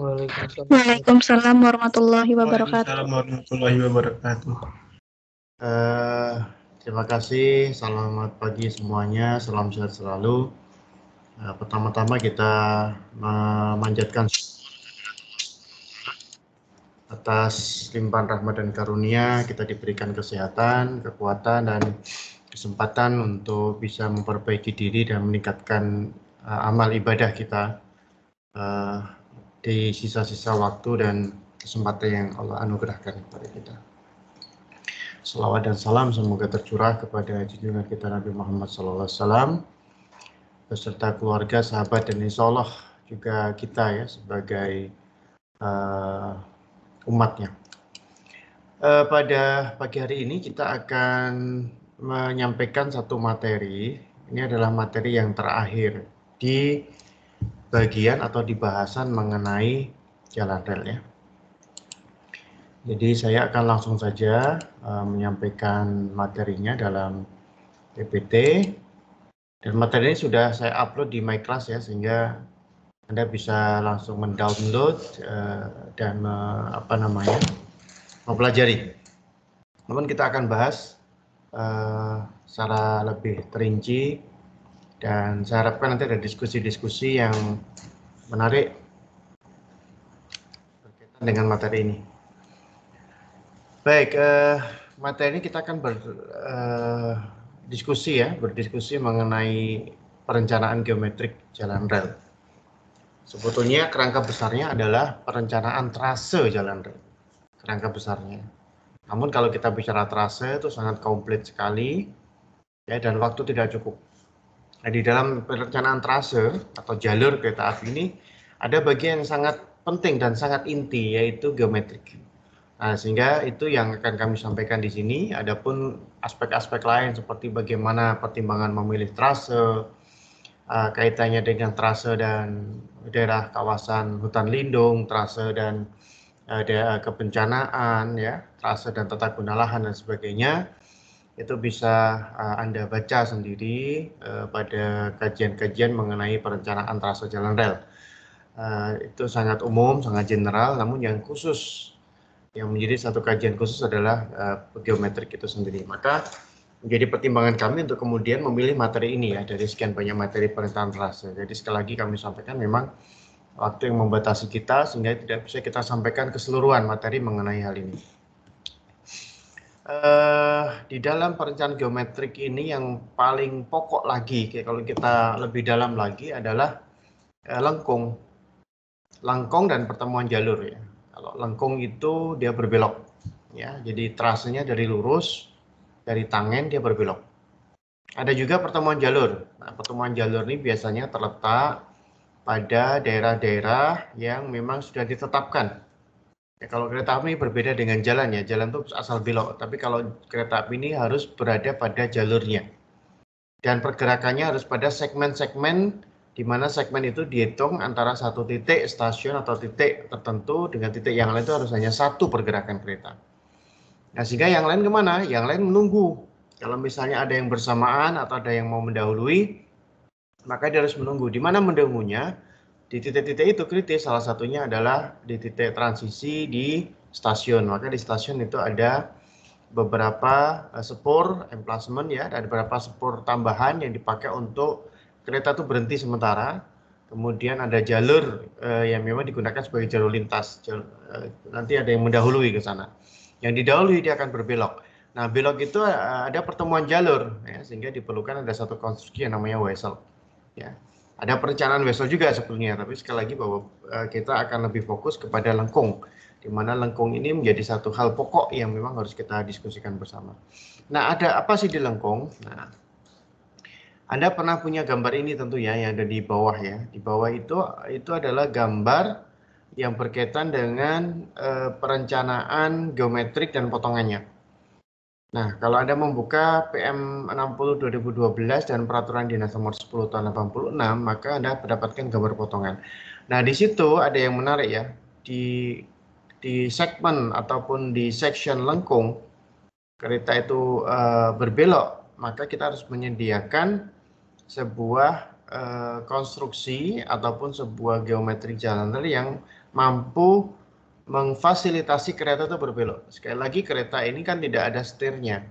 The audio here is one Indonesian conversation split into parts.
Waalaikumsalam. Waalaikumsalam warahmatullahi wabarakatuh. Waalaikumsalam warahmatullahi wabarakatuh. Uh, terima kasih. Selamat pagi semuanya. Salam sehat selalu. Uh, Pertama-tama kita memanjatkan atas limpahan rahmat dan karunia kita diberikan kesehatan, kekuatan dan kesempatan untuk bisa memperbaiki diri dan meningkatkan uh, amal ibadah kita. Uh, di sisa-sisa waktu dan kesempatan yang Allah anugerahkan kepada kita. Salawat dan salam semoga tercurah kepada junjungan kita Nabi Muhammad SAW beserta keluarga, sahabat, dan insya Allah juga kita ya sebagai uh, umatnya. Uh, pada pagi hari ini kita akan menyampaikan satu materi. Ini adalah materi yang terakhir di bagian atau di bahasan mengenai jalan rel ya. Jadi saya akan langsung saja uh, menyampaikan materinya dalam PPT. Dan materi ini sudah saya upload di my class ya sehingga Anda bisa langsung mendownload uh, dan uh, apa namanya? mempelajari. Namun kita akan bahas uh, secara lebih terinci dan saya harapkan nanti ada diskusi-diskusi yang menarik berkaitan dengan materi ini. Baik, eh, materi ini kita akan berdiskusi eh, ya, berdiskusi mengenai perencanaan geometrik jalan rel. Sebetulnya kerangka besarnya adalah perencanaan trase jalan rel, kerangka besarnya. Namun kalau kita bicara trase itu sangat komplit sekali, ya dan waktu tidak cukup. Nah, di dalam perencanaan trase atau jalur kereta api ini ada bagian yang sangat penting dan sangat inti yaitu geometrik. Nah, sehingga itu yang akan kami sampaikan di sini. Adapun aspek-aspek lain seperti bagaimana pertimbangan memilih trase, eh, kaitannya dengan trase dan daerah kawasan hutan lindung, trase dan eh, daerah kebencanaan ya, trase dan tata guna lahan dan sebagainya itu bisa uh, Anda baca sendiri uh, pada kajian-kajian mengenai perencanaan trase jalan rel. Uh, itu sangat umum, sangat general, namun yang khusus, yang menjadi satu kajian khusus adalah uh, geometrik itu sendiri. Maka menjadi pertimbangan kami untuk kemudian memilih materi ini ya, dari sekian banyak materi perencanaan trase. Jadi sekali lagi kami sampaikan memang waktu yang membatasi kita, sehingga tidak bisa kita sampaikan keseluruhan materi mengenai hal ini uh, di dalam perencanaan geometrik ini yang paling pokok lagi, kayak kalau kita lebih dalam lagi adalah uh, lengkung, lengkung dan pertemuan jalur ya. Kalau lengkung itu dia berbelok, ya, jadi trasenya dari lurus, dari tangen dia berbelok. Ada juga pertemuan jalur. Nah, pertemuan jalur ini biasanya terletak pada daerah-daerah yang memang sudah ditetapkan Ya, kalau kereta api berbeda dengan jalan ya, jalan itu asal belok, tapi kalau kereta api ini harus berada pada jalurnya. Dan pergerakannya harus pada segmen-segmen di mana segmen itu dihitung antara satu titik stasiun atau titik tertentu dengan titik yang lain itu harus hanya satu pergerakan kereta. Nah, sehingga yang lain kemana? Yang lain menunggu. Kalau misalnya ada yang bersamaan atau ada yang mau mendahului, maka dia harus menunggu. Di mana mendahulunya? di titik-titik itu kritis salah satunya adalah di titik transisi di stasiun. Maka di stasiun itu ada beberapa uh, sepur emplacement ya, ada beberapa sepur tambahan yang dipakai untuk kereta itu berhenti sementara. Kemudian ada jalur uh, yang memang digunakan sebagai jalur lintas. Jalur, uh, eh, nanti ada yang mendahului ke sana. Yang didahului dia akan berbelok. Nah, belok itu ada pertemuan jalur ya, sehingga diperlukan ada satu konstruksi yang namanya wesel ya. Ada perencanaan besok juga sebetulnya, tapi sekali lagi bahwa eh, kita akan lebih fokus kepada lengkung, di mana lengkung ini menjadi satu hal pokok yang memang harus kita diskusikan bersama. Nah, ada apa sih di lengkung? Nah, Anda pernah punya gambar ini tentu ya, yang ada di bawah ya. Di bawah itu itu adalah gambar yang berkaitan dengan uh, perencanaan geometrik dan potongannya. Nah, kalau Anda membuka PM 60 2012 dan peraturan Dinas nomor 10 tahun 86, maka Anda mendapatkan gambar potongan. Nah, di situ ada yang menarik ya. Di di segmen ataupun di section lengkung kereta itu e, berbelok, maka kita harus menyediakan sebuah e, konstruksi ataupun sebuah geometri jalan yang mampu memfasilitasi kereta itu berbelok. Sekali lagi kereta ini kan tidak ada setirnya.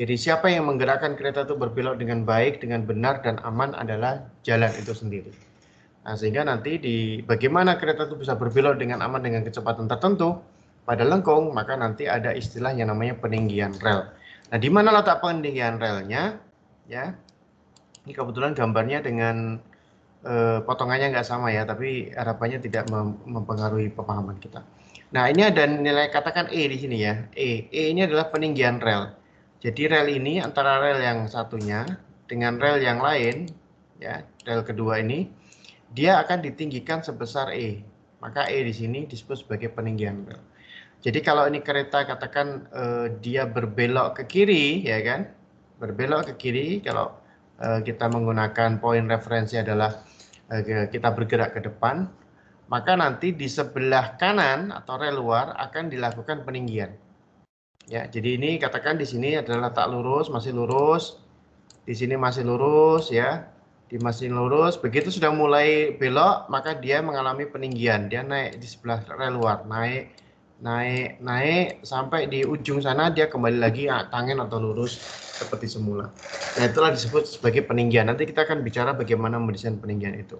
Jadi siapa yang menggerakkan kereta itu berbelok dengan baik, dengan benar dan aman adalah jalan itu sendiri. Nah, sehingga nanti di bagaimana kereta itu bisa berbelok dengan aman dengan kecepatan tertentu pada lengkung, maka nanti ada istilah yang namanya peninggian rel. Nah, di mana letak peninggian relnya? Ya. Ini kebetulan gambarnya dengan Eh, potongannya nggak sama ya, tapi harapannya tidak mem mempengaruhi pemahaman kita. Nah, ini ada nilai katakan E di sini ya. E. E ini adalah peninggian rel. Jadi rel ini antara rel yang satunya dengan rel yang lain, ya, rel kedua ini, dia akan ditinggikan sebesar E. Maka E di sini disebut sebagai peninggian rel. Jadi kalau ini kereta katakan eh, dia berbelok ke kiri, ya kan? Berbelok ke kiri kalau eh, kita menggunakan poin referensi adalah kita bergerak ke depan, maka nanti di sebelah kanan atau rel luar akan dilakukan peninggian. Ya, jadi ini katakan di sini adalah tak lurus, masih lurus, di sini masih lurus ya, di masih lurus. Begitu sudah mulai belok, maka dia mengalami peninggian, dia naik di sebelah rel luar, naik naik naik sampai di ujung sana dia kembali lagi ah, tangen atau lurus seperti semula. Nah itulah disebut sebagai peninggian. Nanti kita akan bicara bagaimana mendesain peninggian itu.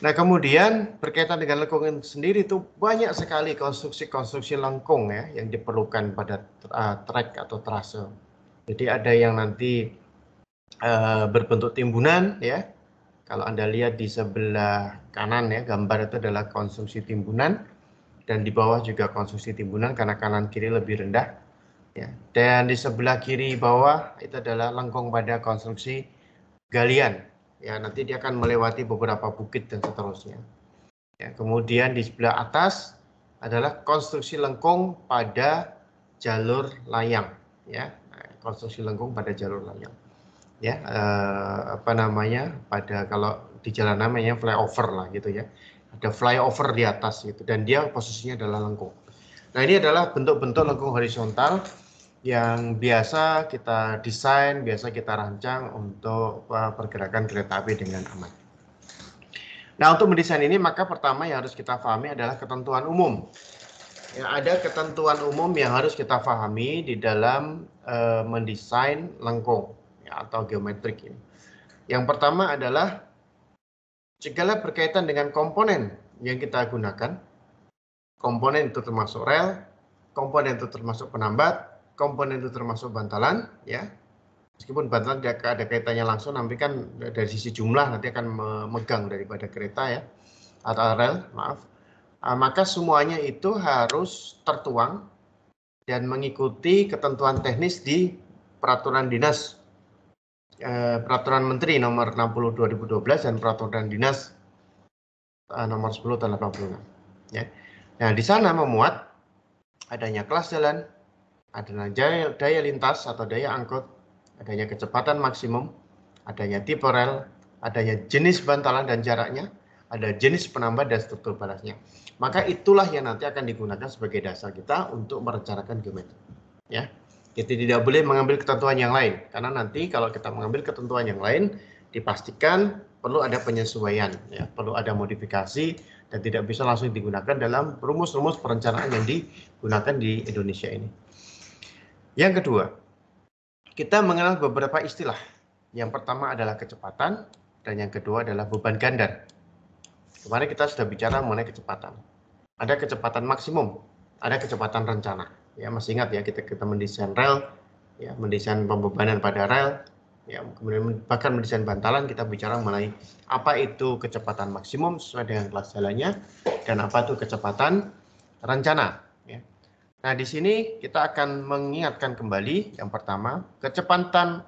Nah kemudian berkaitan dengan lengkungan sendiri itu banyak sekali konstruksi-konstruksi lengkung ya yang diperlukan pada uh, ah, trek atau trase. Jadi ada yang nanti uh, berbentuk timbunan ya. Kalau Anda lihat di sebelah kanan ya gambar itu adalah konstruksi timbunan dan di bawah juga konstruksi timbunan karena kanan kiri lebih rendah ya dan di sebelah kiri bawah itu adalah lengkung pada konstruksi galian ya nanti dia akan melewati beberapa bukit dan seterusnya ya, kemudian di sebelah atas adalah konstruksi lengkung pada jalur layang ya nah, konstruksi lengkung pada jalur layang ya eh, apa namanya pada kalau di jalan namanya flyover lah gitu ya ada flyover di atas itu dan dia posisinya adalah lengkung. Nah ini adalah bentuk-bentuk lengkung horizontal yang biasa kita desain, biasa kita rancang untuk eh, pergerakan kereta api dengan aman. Nah untuk mendesain ini maka pertama yang harus kita pahami adalah ketentuan umum. Ya, ada ketentuan umum yang harus kita pahami di dalam uh, mendesain lengkung ya, atau geometrik ini. Yang pertama adalah Segala berkaitan dengan komponen yang kita gunakan, komponen itu termasuk rel, komponen itu termasuk penambat, komponen itu termasuk bantalan, ya. Meskipun bantalan tidak ada kaitannya langsung, nanti kan dari sisi jumlah nanti akan memegang daripada kereta ya, atau rel, maaf. Ah, maka semuanya itu harus tertuang dan mengikuti ketentuan teknis di peraturan dinas Eh, peraturan menteri nomor 60 2012 dan peraturan dinas eh, nomor 10 tahun 86 ya. Nah, di sana memuat adanya kelas jalan, adanya daya, daya lintas atau daya angkut, adanya kecepatan maksimum, adanya tipe rel, adanya jenis bantalan dan jaraknya, ada jenis penambah dan struktur balasnya. Maka itulah yang nanti akan digunakan sebagai dasar kita untuk merencanakan geometri. Ya. Jadi ya, tidak boleh mengambil ketentuan yang lain karena nanti kalau kita mengambil ketentuan yang lain dipastikan perlu ada penyesuaian, ya, perlu ada modifikasi dan tidak bisa langsung digunakan dalam rumus-rumus perencanaan yang digunakan di Indonesia ini. Yang kedua, kita mengenal beberapa istilah. Yang pertama adalah kecepatan dan yang kedua adalah beban ganda. Kemarin kita sudah bicara mengenai kecepatan. Ada kecepatan maksimum, ada kecepatan rencana ya masih ingat ya kita kita mendesain rel ya mendesain pembebanan pada rel ya kemudian bahkan mendesain bantalan kita bicara mengenai apa itu kecepatan maksimum sesuai dengan kelas jalannya dan apa itu kecepatan rencana ya. Nah, di sini kita akan mengingatkan kembali yang pertama, kecepatan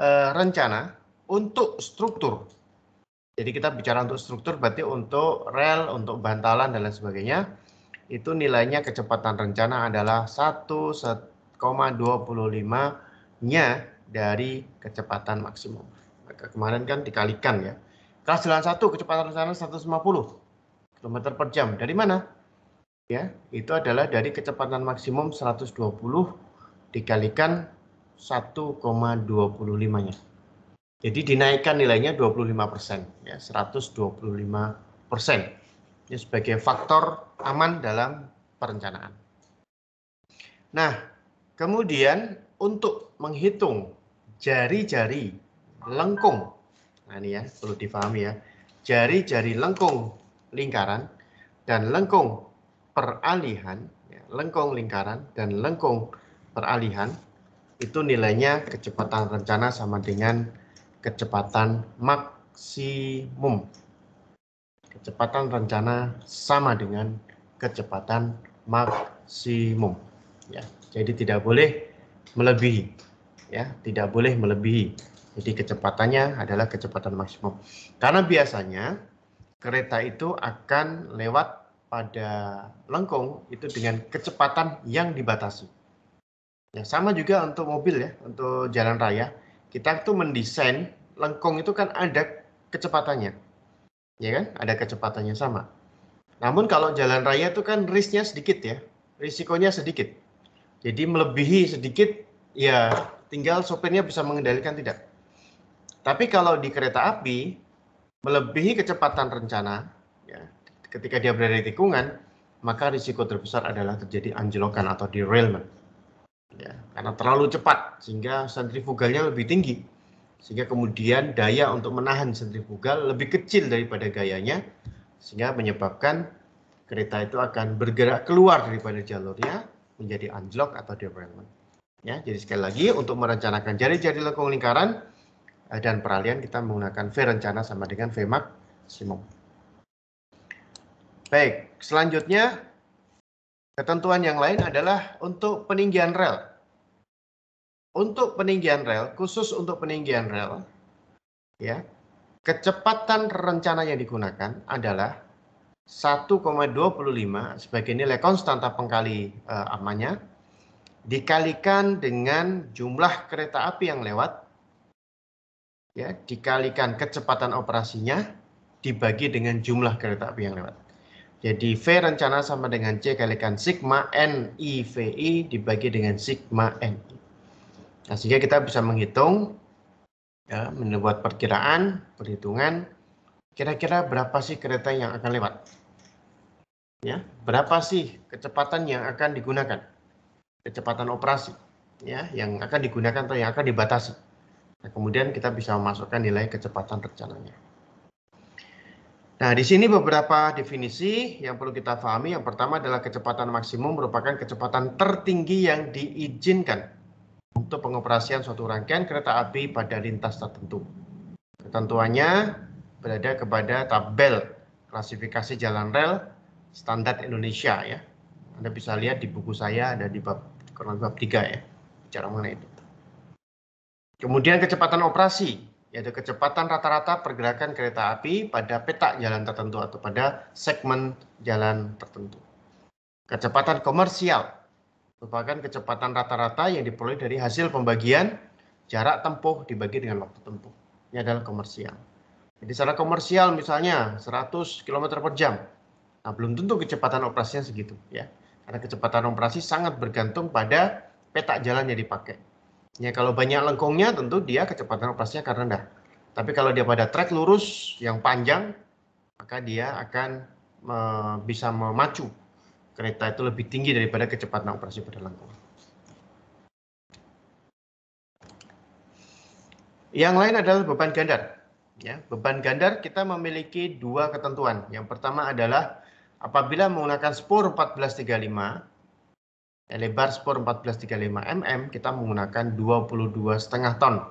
e, rencana untuk struktur. Jadi kita bicara untuk struktur berarti untuk rel, untuk bantalan dan lain sebagainya itu nilainya kecepatan rencana adalah 1,25-nya dari kecepatan maksimum. Maka kemarin kan dikalikan ya. Kelas jalan 1 kecepatan rencana 150 km per jam. Dari mana? Ya, itu adalah dari kecepatan maksimum 120 dikalikan 1,25-nya. Jadi dinaikkan nilainya 25 persen, ya, 125 persen ya sebagai faktor aman dalam perencanaan. Nah, kemudian untuk menghitung jari-jari lengkung. Nah, ini ya, perlu difahami ya. Jari-jari lengkung lingkaran dan lengkung peralihan, ya, lengkung lingkaran dan lengkung peralihan itu nilainya kecepatan rencana sama dengan kecepatan maksimum kecepatan rencana sama dengan kecepatan maksimum. Ya, jadi tidak boleh melebihi. Ya, tidak boleh melebihi. Jadi kecepatannya adalah kecepatan maksimum. Karena biasanya kereta itu akan lewat pada lengkung itu dengan kecepatan yang dibatasi. Ya, sama juga untuk mobil ya, untuk jalan raya. Kita itu mendesain lengkung itu kan ada kecepatannya ya kan? Ada kecepatannya sama. Namun kalau jalan raya itu kan risknya sedikit ya, risikonya sedikit. Jadi melebihi sedikit, ya tinggal sopirnya bisa mengendalikan tidak. Tapi kalau di kereta api, melebihi kecepatan rencana, ya, ketika dia berada di tikungan, maka risiko terbesar adalah terjadi anjlokan atau derailment. Ya, karena terlalu cepat, sehingga sentrifugalnya lebih tinggi sehingga kemudian daya untuk menahan sentrifugal lebih kecil daripada gayanya sehingga menyebabkan kereta itu akan bergerak keluar daripada jalurnya menjadi anjlok atau derailment. Ya, jadi sekali lagi untuk merencanakan jari-jari lengkung lingkaran eh, dan peralihan kita menggunakan V rencana sama dengan V maksimum. Baik, selanjutnya ketentuan yang lain adalah untuk peninggian rel untuk peninggian rel, khusus untuk peninggian rel, ya, kecepatan rencana yang digunakan adalah 1,25 sebagai nilai konstanta pengkali uh, eh, amannya dikalikan dengan jumlah kereta api yang lewat ya dikalikan kecepatan operasinya dibagi dengan jumlah kereta api yang lewat. Jadi V rencana sama dengan C kalikan sigma NIVI dibagi dengan sigma NI. Nah, sehingga kita bisa menghitung, ya, membuat perkiraan, perhitungan, kira-kira berapa sih kereta yang akan lewat. Ya, berapa sih kecepatan yang akan digunakan? Kecepatan operasi ya yang akan digunakan atau yang akan dibatasi. Nah, kemudian kita bisa memasukkan nilai kecepatan rencananya. Nah, di sini beberapa definisi yang perlu kita pahami. Yang pertama adalah kecepatan maksimum merupakan kecepatan tertinggi yang diizinkan untuk pengoperasian suatu rangkaian kereta api pada lintas tertentu. Ketentuannya berada kepada tabel klasifikasi jalan rel standar Indonesia ya. Anda bisa lihat di buku saya ada di bab kurang bab 3 ya, bicara mengenai itu. Kemudian kecepatan operasi, yaitu kecepatan rata-rata pergerakan kereta api pada peta jalan tertentu atau pada segmen jalan tertentu. Kecepatan komersial, merupakan kecepatan rata-rata yang diperoleh dari hasil pembagian jarak tempuh dibagi dengan waktu tempuh. Ini adalah komersial. Jadi secara komersial misalnya 100 km per jam. Nah, belum tentu kecepatan operasinya segitu ya. Karena kecepatan operasi sangat bergantung pada peta jalan yang dipakai. Ya, kalau banyak lengkungnya tentu dia kecepatan operasinya akan rendah. Tapi kalau dia pada trek lurus yang panjang, maka dia akan eh, bisa memacu kereta itu lebih tinggi daripada kecepatan operasi pada lengkung. Yang lain adalah beban gandar. Ya, beban gandar kita memiliki dua ketentuan. Yang pertama adalah apabila menggunakan spur 1435, ya, lebar spur 1435 mm, kita menggunakan 22,5 ton.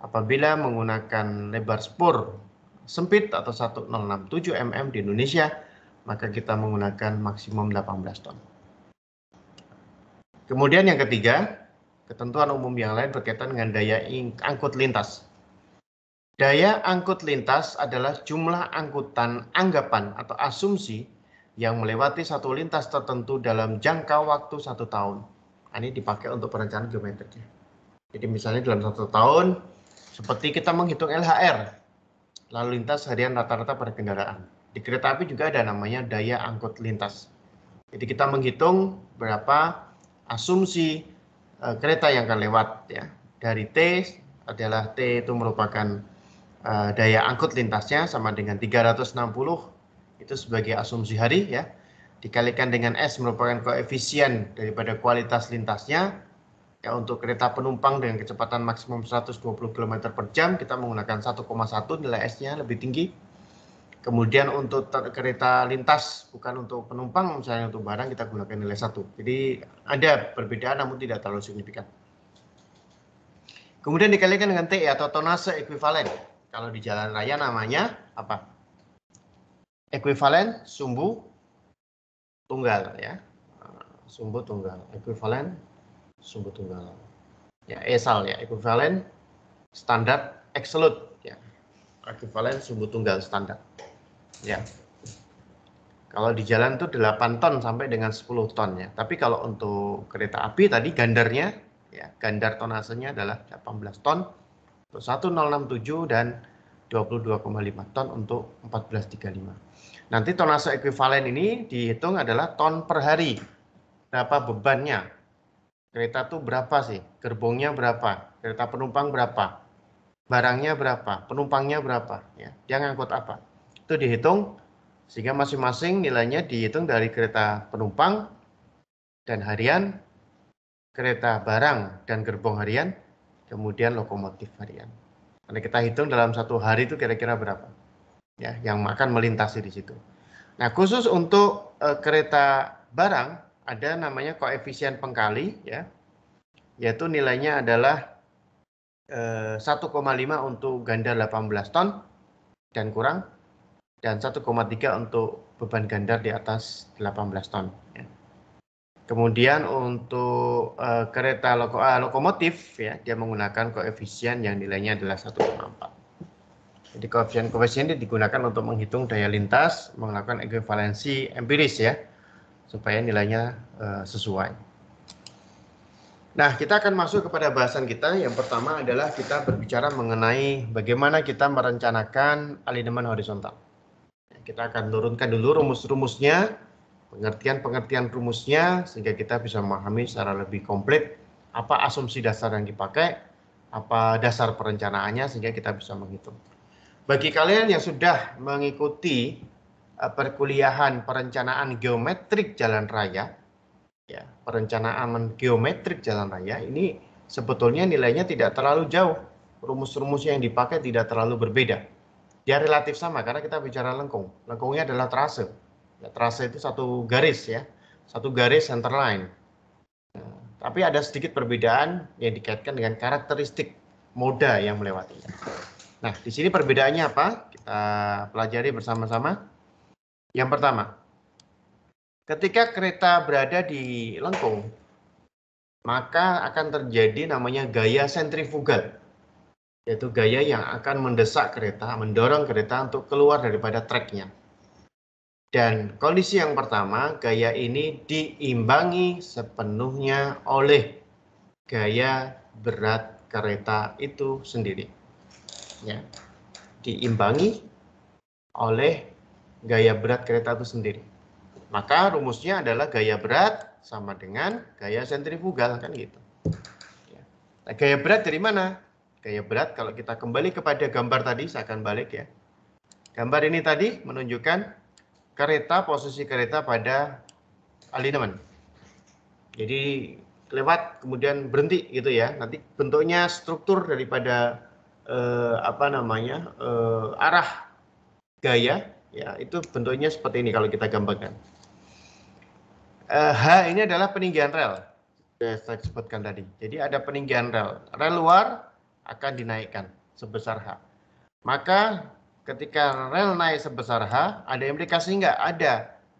Apabila menggunakan lebar spur sempit atau 1067 mm di Indonesia, maka kita menggunakan maksimum 18 ton. Kemudian yang ketiga, ketentuan umum yang lain berkaitan dengan daya angkut lintas. Daya angkut lintas adalah jumlah angkutan anggapan atau asumsi yang melewati satu lintas tertentu dalam jangka waktu satu tahun. Nah, ini dipakai untuk perencanaan geometrik. Jadi misalnya dalam satu tahun, seperti kita menghitung LHR, lalu lintas harian rata-rata pada kendaraan. Di kereta api juga ada namanya daya angkut lintas. Jadi kita menghitung berapa asumsi e, kereta yang akan lewat ya. Dari T adalah T itu merupakan e, daya angkut lintasnya sama dengan 360 itu sebagai asumsi hari ya. Dikalikan dengan S merupakan koefisien daripada kualitas lintasnya ya untuk kereta penumpang dengan kecepatan maksimum 120 km per jam kita menggunakan 1,1 nilai S-nya lebih tinggi Kemudian untuk kereta lintas bukan untuk penumpang, misalnya untuk barang kita gunakan nilai satu. Jadi ada perbedaan namun tidak terlalu signifikan. Kemudian dikalikan dengan T atau tonase ekuivalen. Kalau di jalan raya namanya apa? Ekuivalen sumbu tunggal ya. Sumbu tunggal, ekuivalen sumbu tunggal. Ya, esal ya, ekuivalen standar absolute ya. Ekuivalen sumbu tunggal standar. Ya. Kalau di jalan tuh 8 ton sampai dengan 10 ton ya. Tapi kalau untuk kereta api tadi gandarnya ya, gandar tonasenya adalah 18 ton untuk 1067 dan 22,5 ton untuk 1435. Nanti tonase ekuivalen ini dihitung adalah ton per hari. Berapa bebannya? Kereta tuh berapa sih? Gerbongnya berapa? Kereta penumpang berapa? Barangnya berapa? Penumpangnya berapa? Ya, dia ngangkut apa? itu dihitung sehingga masing-masing nilainya dihitung dari kereta penumpang dan harian, kereta barang dan gerbong harian, kemudian lokomotif harian. Karena kita hitung dalam satu hari itu kira-kira berapa ya yang akan melintasi di situ. Nah khusus untuk e, kereta barang ada namanya koefisien pengkali ya, yaitu nilainya adalah 1,5 eh, untuk ganda 18 ton dan kurang dan 1,3 untuk beban gandar di atas 18 ton. Ya. Kemudian untuk uh, kereta loko, uh, lokomotif ya dia menggunakan koefisien yang nilainya adalah 1,4. Jadi koefisien koefisien ini digunakan untuk menghitung daya lintas, melakukan ekuivalensi empiris ya supaya nilainya uh, sesuai. Nah, kita akan masuk kepada bahasan kita. Yang pertama adalah kita berbicara mengenai bagaimana kita merencanakan alineman horizontal. Kita akan turunkan dulu rumus-rumusnya, pengertian-pengertian rumusnya, sehingga kita bisa memahami secara lebih komplit apa asumsi dasar yang dipakai, apa dasar perencanaannya, sehingga kita bisa menghitung. Bagi kalian yang sudah mengikuti eh, perkuliahan perencanaan geometrik jalan raya, ya, perencanaan geometrik jalan raya ini sebetulnya nilainya tidak terlalu jauh. Rumus-rumusnya yang dipakai tidak terlalu berbeda ya relatif sama karena kita bicara lengkung. Lengkungnya adalah trase. Ya, trase itu satu garis ya, satu garis center line. Nah, tapi ada sedikit perbedaan yang dikaitkan dengan karakteristik moda yang melewatinya. Nah, di sini perbedaannya apa? Kita pelajari bersama-sama. Yang pertama, ketika kereta berada di lengkung, maka akan terjadi namanya gaya sentrifugal yaitu gaya yang akan mendesak kereta, mendorong kereta untuk keluar daripada treknya. Dan kondisi yang pertama, gaya ini diimbangi sepenuhnya oleh gaya berat kereta itu sendiri. Ya. Diimbangi oleh gaya berat kereta itu sendiri. Maka rumusnya adalah gaya berat sama dengan gaya sentrifugal kan gitu. Ya. Nah, gaya berat dari mana? gaya berat. Kalau kita kembali kepada gambar tadi, saya akan balik ya. Gambar ini tadi menunjukkan kereta, posisi kereta pada alignment. Jadi lewat kemudian berhenti gitu ya. Nanti bentuknya struktur daripada eh, apa namanya eh, arah gaya ya itu bentuknya seperti ini kalau kita gambarkan. Eh, H ini adalah peninggian rel saya sebutkan tadi. Jadi ada peninggian rel. Rel luar akan dinaikkan sebesar H. Maka ketika rel naik sebesar H, ada implikasi enggak? Ada,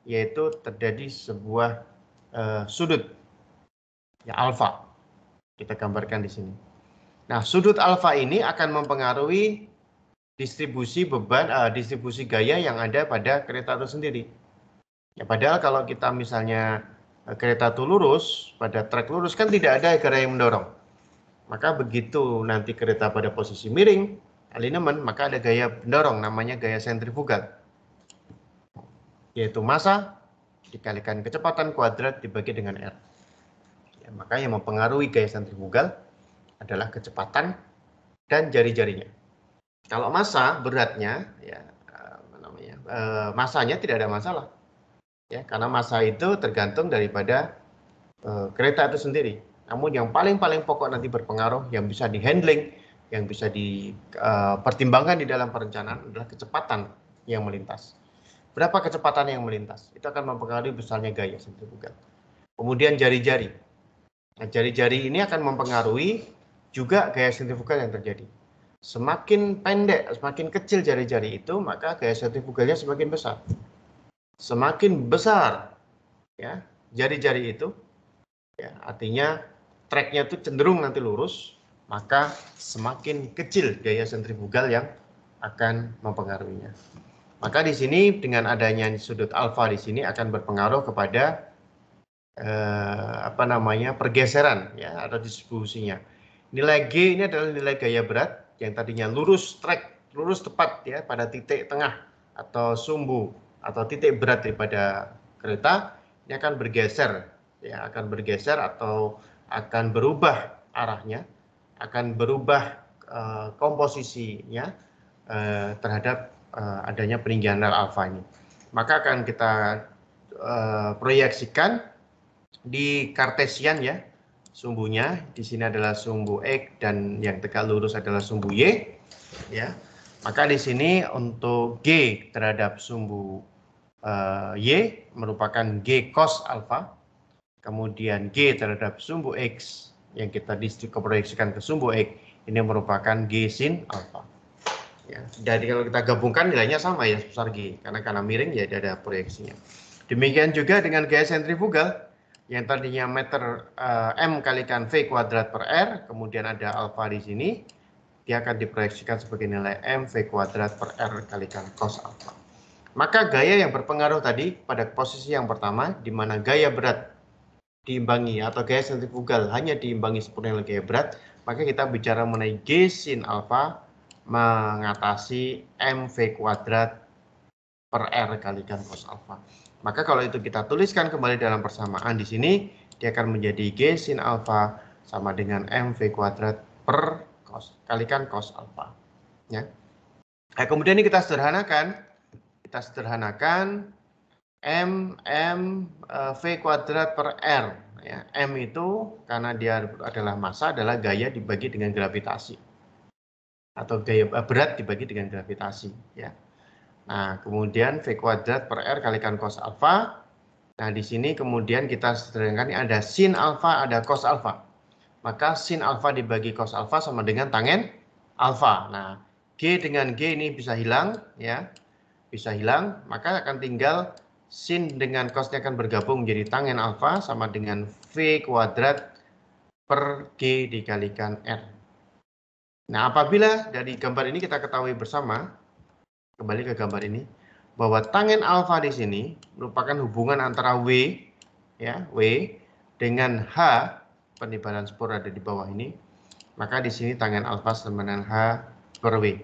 yaitu terjadi sebuah uh, sudut ya alfa. Kita gambarkan di sini. Nah, sudut alfa ini akan mempengaruhi distribusi beban, uh, distribusi gaya yang ada pada kereta itu sendiri. Ya, padahal kalau kita misalnya uh, kereta itu lurus, pada trek lurus kan tidak ada gaya yang mendorong. Maka begitu nanti kereta pada posisi miring, alinemen, maka ada gaya pendorong namanya gaya sentrifugal, Yaitu massa dikalikan kecepatan kuadrat dibagi dengan R. Ya, maka yang mempengaruhi gaya sentrifugal adalah kecepatan dan jari-jarinya. Kalau massa beratnya ya namanya e, masanya tidak ada masalah. Ya, karena massa itu tergantung daripada e, kereta itu sendiri. Namun yang paling-paling pokok nanti berpengaruh yang bisa dihandling, yang bisa dipertimbangkan eh, di dalam perencanaan adalah kecepatan yang melintas. Berapa kecepatan yang melintas? Itu akan mempengaruhi besarnya gaya sentrifugal. Kemudian jari-jari. Nah, jari-jari ini akan mempengaruhi juga gaya sentrifugal yang terjadi. Semakin pendek, semakin kecil jari-jari itu, maka gaya sentrifugalnya semakin besar. Semakin besar ya jari-jari itu, ya, artinya tracknya itu cenderung nanti lurus, maka semakin kecil gaya sentrifugal yang akan mempengaruhinya. Maka di sini dengan adanya sudut alfa di sini akan berpengaruh kepada eh, apa namanya pergeseran ya atau distribusinya. Nilai G ini adalah nilai gaya berat yang tadinya lurus track lurus tepat ya pada titik tengah atau sumbu atau titik berat daripada kereta ini akan bergeser ya akan bergeser atau akan berubah arahnya, akan berubah uh, komposisinya uh, terhadap uh, adanya peninggian alfa ini. Maka akan kita uh, proyeksikan di kartesian ya sumbunya di sini adalah sumbu x dan yang tegak lurus adalah sumbu y ya maka di sini untuk g terhadap sumbu uh, y merupakan g cos alfa kemudian G terhadap sumbu X yang kita proyeksikan ke sumbu X ini merupakan G sin alpha. Ya, jadi kalau kita gabungkan nilainya sama ya sebesar G karena karena miring ya ada proyeksinya. Demikian juga dengan gaya sentrifugal yang tadinya meter uh, m kalikan v kuadrat per r kemudian ada alpha di sini dia akan diproyeksikan sebagai nilai m v kuadrat per r kalikan cos alpha. Maka gaya yang berpengaruh tadi pada posisi yang pertama di mana gaya berat diimbangi atau gaya sentrifugal hanya diimbangi sepenuhnya oleh gaya berat, maka kita bicara mengenai G sin alfa mengatasi MV kuadrat per R kalikan cos alfa. Maka kalau itu kita tuliskan kembali dalam persamaan di sini, dia akan menjadi G sin alfa sama dengan MV kuadrat per cos, kalikan cos alfa. Ya. Nah, kemudian ini kita sederhanakan. Kita sederhanakan M M eh, V kuadrat per R ya. M itu karena dia adalah massa adalah gaya dibagi dengan gravitasi atau gaya eh, berat dibagi dengan gravitasi ya. Nah, kemudian V kuadrat per R kalikan cos alpha Nah, di sini kemudian kita sederhanakan ada sin alpha ada cos alpha Maka sin alpha dibagi cos alpha sama dengan tangen alpha Nah, G dengan G ini bisa hilang ya. Bisa hilang, maka akan tinggal sin dengan cosnya akan bergabung menjadi tangen alfa sama dengan V kuadrat per G dikalikan R. Nah, apabila dari gambar ini kita ketahui bersama, kembali ke gambar ini, bahwa tangen alfa di sini merupakan hubungan antara W, ya, W dengan H, penibaran spor ada di bawah ini, maka di sini tangen alfa sama dengan H per W.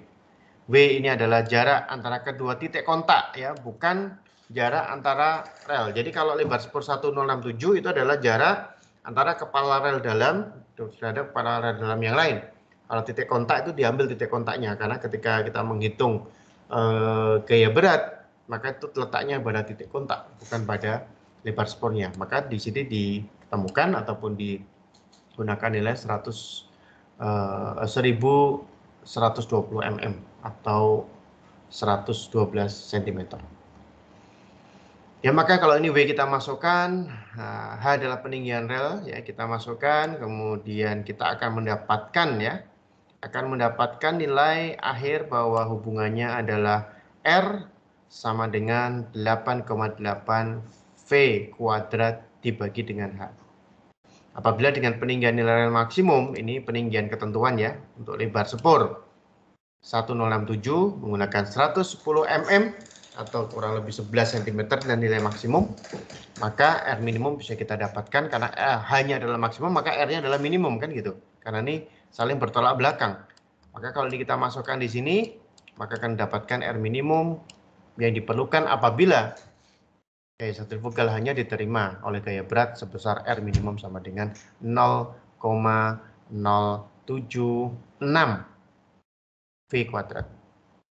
W ini adalah jarak antara kedua titik kontak, ya, bukan jarak antara rel. Jadi kalau lebar spur 1067 itu adalah jarak antara kepala rel dalam terhadap kepala rel dalam yang lain. Kalau titik kontak itu diambil titik kontaknya karena ketika kita menghitung eh, gaya berat maka itu letaknya pada titik kontak bukan pada lebar spurnya. Maka di sini ditemukan ataupun digunakan nilai 100 eh, 1120 mm atau 112 cm. Ya maka kalau ini W kita masukkan, eh, H adalah peninggian rel, ya kita masukkan, kemudian kita akan mendapatkan ya, akan mendapatkan nilai akhir bahwa hubungannya adalah R sama dengan 8,8 V kuadrat dibagi dengan H. Apabila dengan peninggian nilai rel maksimum, ini peninggian ketentuan ya, untuk lebar sepur. 1067 menggunakan 110 mm atau kurang lebih 11 cm dan nilai maksimum, maka R minimum bisa kita dapatkan karena R eh, hanya adalah maksimum, maka R-nya adalah minimum kan gitu. Karena ini saling bertolak belakang. Maka kalau ini kita masukkan di sini, maka akan dapatkan R minimum yang diperlukan apabila gaya sentrifugal hanya diterima oleh gaya berat sebesar R minimum sama dengan 0,076 V kuadrat.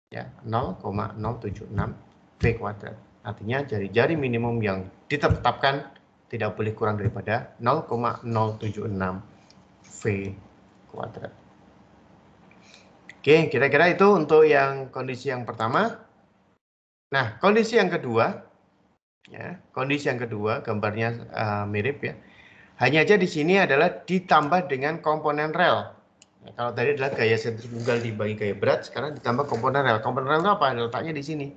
Ya, 0,076 B kuadrat. Artinya jari-jari minimum yang ditetapkan tidak boleh kurang daripada 0,076 V kuadrat. Oke, kira-kira itu untuk yang kondisi yang pertama. Nah, kondisi yang kedua, ya, kondisi yang kedua gambarnya uh, mirip ya. Hanya aja di sini adalah ditambah dengan komponen rel. Nah, kalau tadi adalah gaya sentrifugal dibagi gaya berat, sekarang ditambah komponen rel. Komponen rel itu apa? Letaknya di sini.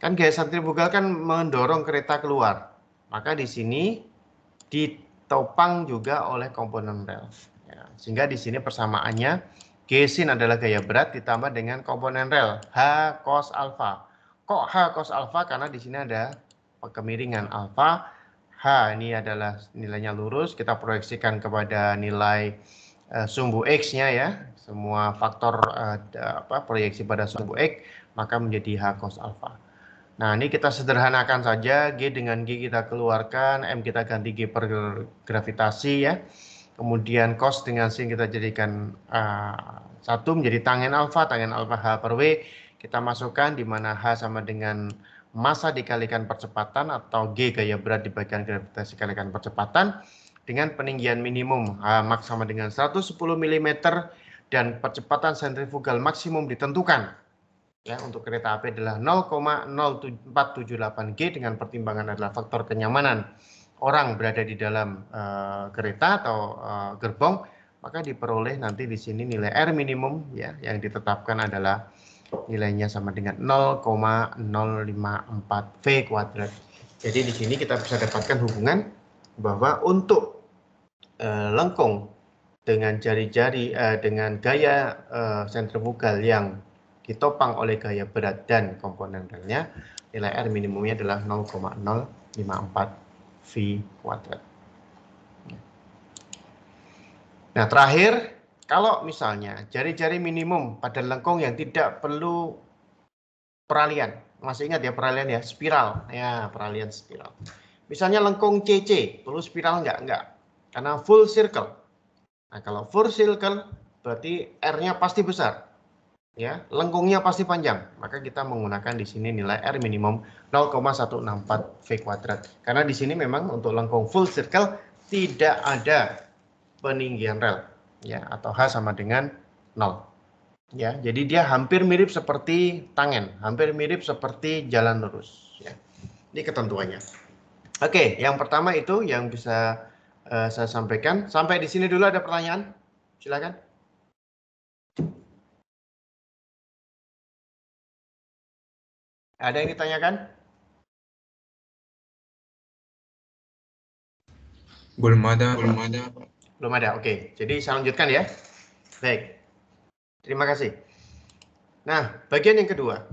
Kan gaya Tribugal kan mendorong kereta keluar. Maka di sini ditopang juga oleh komponen rel. Ya, sehingga di sini persamaannya Gesin adalah gaya berat ditambah dengan komponen rel H cos alfa. Kok H cos alfa? Karena di sini ada kemiringan alfa. H ini adalah nilainya lurus, kita proyeksikan kepada nilai uh, sumbu X-nya ya, semua faktor uh, apa, proyeksi pada sumbu X, maka menjadi H cos alfa Nah, ini kita sederhanakan saja. G dengan G kita keluarkan. M kita ganti G per gravitasi ya. Kemudian cos dengan sin kita jadikan uh, satu menjadi tangen alfa. Tangen alfa H per W kita masukkan di mana H sama dengan massa dikalikan percepatan atau G gaya berat dibagikan gravitasi kalikan percepatan dengan peninggian minimum H max sama dengan 110 mm dan percepatan sentrifugal maksimum ditentukan ya untuk kereta api adalah 0,0478 G dengan pertimbangan adalah faktor kenyamanan orang berada di dalam uh, kereta atau uh, gerbong maka diperoleh nanti di sini nilai R minimum ya yang ditetapkan adalah nilainya sama dengan 0,054 V kuadrat. Jadi di sini kita bisa dapatkan hubungan bahwa untuk uh, lengkung dengan jari-jari uh, dengan gaya uh, sentrifugal yang ditopang oleh gaya berat dan komponen relnya, nilai R minimumnya adalah 0,054 V kuadrat. Nah, terakhir, kalau misalnya jari-jari minimum pada lengkung yang tidak perlu peralian, masih ingat ya peralian ya, spiral, ya peralian spiral. Misalnya lengkung CC, perlu spiral enggak? Enggak, karena full circle. Nah, kalau full circle berarti R-nya pasti besar, ya lengkungnya pasti panjang maka kita menggunakan di sini nilai R minimum 0,164 V kuadrat karena di sini memang untuk lengkung full circle tidak ada peninggian rel ya atau H sama dengan 0 ya jadi dia hampir mirip seperti tangen hampir mirip seperti jalan lurus ya ini ketentuannya oke yang pertama itu yang bisa uh, saya sampaikan sampai di sini dulu ada pertanyaan silakan Ada yang ditanyakan? Belum ada, belum ada. Belum ada, oke. Jadi saya lanjutkan ya. Baik. Terima kasih. Nah, bagian yang kedua.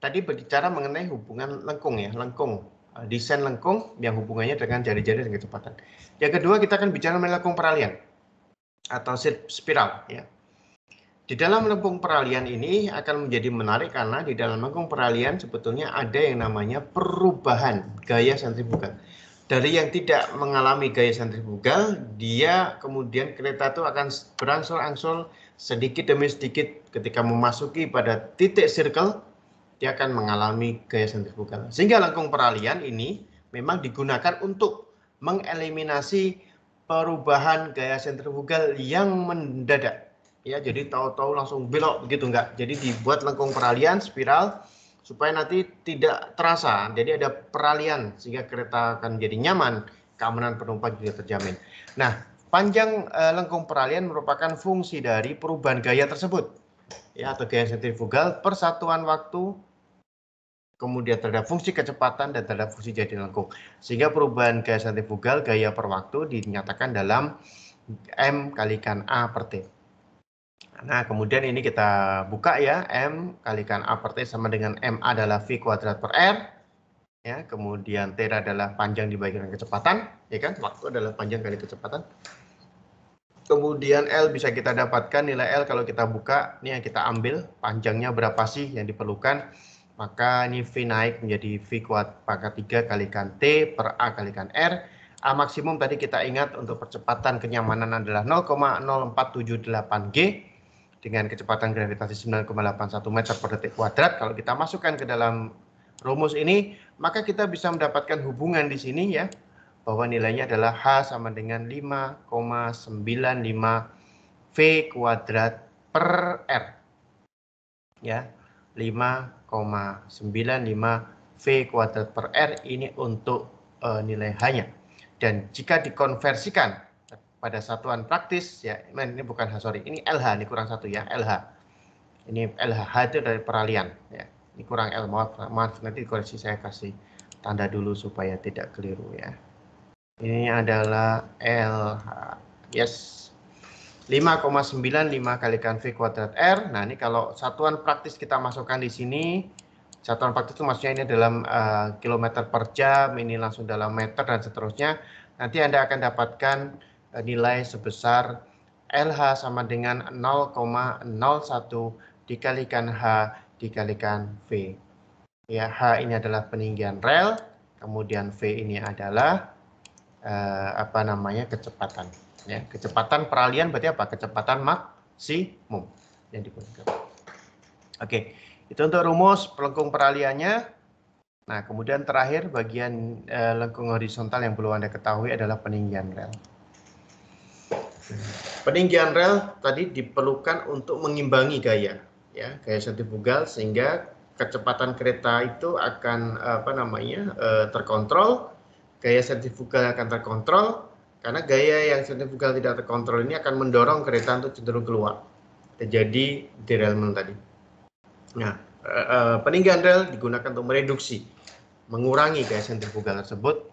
Tadi berbicara mengenai hubungan lengkung ya, lengkung. Eh, desain lengkung yang hubungannya dengan jari-jari dan kecepatan. Yang kedua, kita akan bicara mengenai lengkung peralihan atau spiral ya. Di dalam lengkung peralihan ini akan menjadi menarik karena di dalam lengkung peralihan sebetulnya ada yang namanya perubahan gaya sentrifugal. Dari yang tidak mengalami gaya sentrifugal, dia kemudian kereta itu akan berangsur-angsur sedikit demi sedikit ketika memasuki pada titik circle, dia akan mengalami gaya sentrifugal. Sehingga lengkung peralihan ini memang digunakan untuk mengeliminasi perubahan gaya sentrifugal yang mendadak ya jadi tahu-tahu langsung belok begitu enggak jadi dibuat lengkung peralihan spiral supaya nanti tidak terasa jadi ada peralihan sehingga kereta akan jadi nyaman keamanan penumpang juga terjamin nah panjang eh, lengkung peralihan merupakan fungsi dari perubahan gaya tersebut ya atau gaya sentrifugal persatuan waktu kemudian terhadap fungsi kecepatan dan terhadap fungsi jadi lengkung. Sehingga perubahan gaya sentrifugal, gaya per waktu dinyatakan dalam M kalikan A per T. Nah, kemudian ini kita buka ya, M kalikan A per T sama dengan M adalah V kuadrat per R. Ya, kemudian T adalah panjang dibagi dengan kecepatan, ya kan? Waktu adalah panjang kali kecepatan. Kemudian L bisa kita dapatkan nilai L kalau kita buka, ini yang kita ambil, panjangnya berapa sih yang diperlukan. Maka ini V naik menjadi V kuat pangkat 3 kalikan T per A kalikan R. A maksimum tadi kita ingat untuk percepatan kenyamanan adalah 0,0478G dengan kecepatan gravitasi 9,81 meter per detik kuadrat. Kalau kita masukkan ke dalam rumus ini, maka kita bisa mendapatkan hubungan di sini ya, bahwa nilainya adalah H sama dengan 5,95 V kuadrat per R. Ya, 5,95 V kuadrat per R ini untuk uh, nilai hanya. Dan jika dikonversikan pada satuan praktis ya nah, ini bukan sorry ini LH ini kurang satu ya LH ini LHH itu dari peralian ya ini kurang L maaf, maaf nanti koreksi saya kasih tanda dulu supaya tidak keliru ya ini adalah LH yes 5,95 kalikan V kuadrat R nah ini kalau satuan praktis kita masukkan di sini satuan praktis itu maksudnya ini dalam uh, kilometer per jam ini langsung dalam meter dan seterusnya nanti Anda akan dapatkan Eh, nilai sebesar LH sama dengan 0,01 dikalikan H dikalikan V. Ya, H ini adalah peninggian rel, kemudian V ini adalah eh, apa namanya kecepatan. Ya, kecepatan peralihan berarti apa? Kecepatan maksimum yang digunakan. Oke, itu untuk rumus pelengkung peraliannya. Nah, kemudian terakhir bagian eh, lengkung horizontal yang perlu Anda ketahui adalah peninggian rel. Peninggian rel tadi diperlukan untuk mengimbangi gaya, ya gaya sentrifugal sehingga kecepatan kereta itu akan apa namanya eh, terkontrol, gaya sentrifugal akan terkontrol karena gaya yang sentrifugal tidak terkontrol ini akan mendorong kereta untuk cenderung keluar, terjadi derailment tadi. Nah, eh, eh, peninggian rel digunakan untuk mereduksi, mengurangi gaya sentrifugal tersebut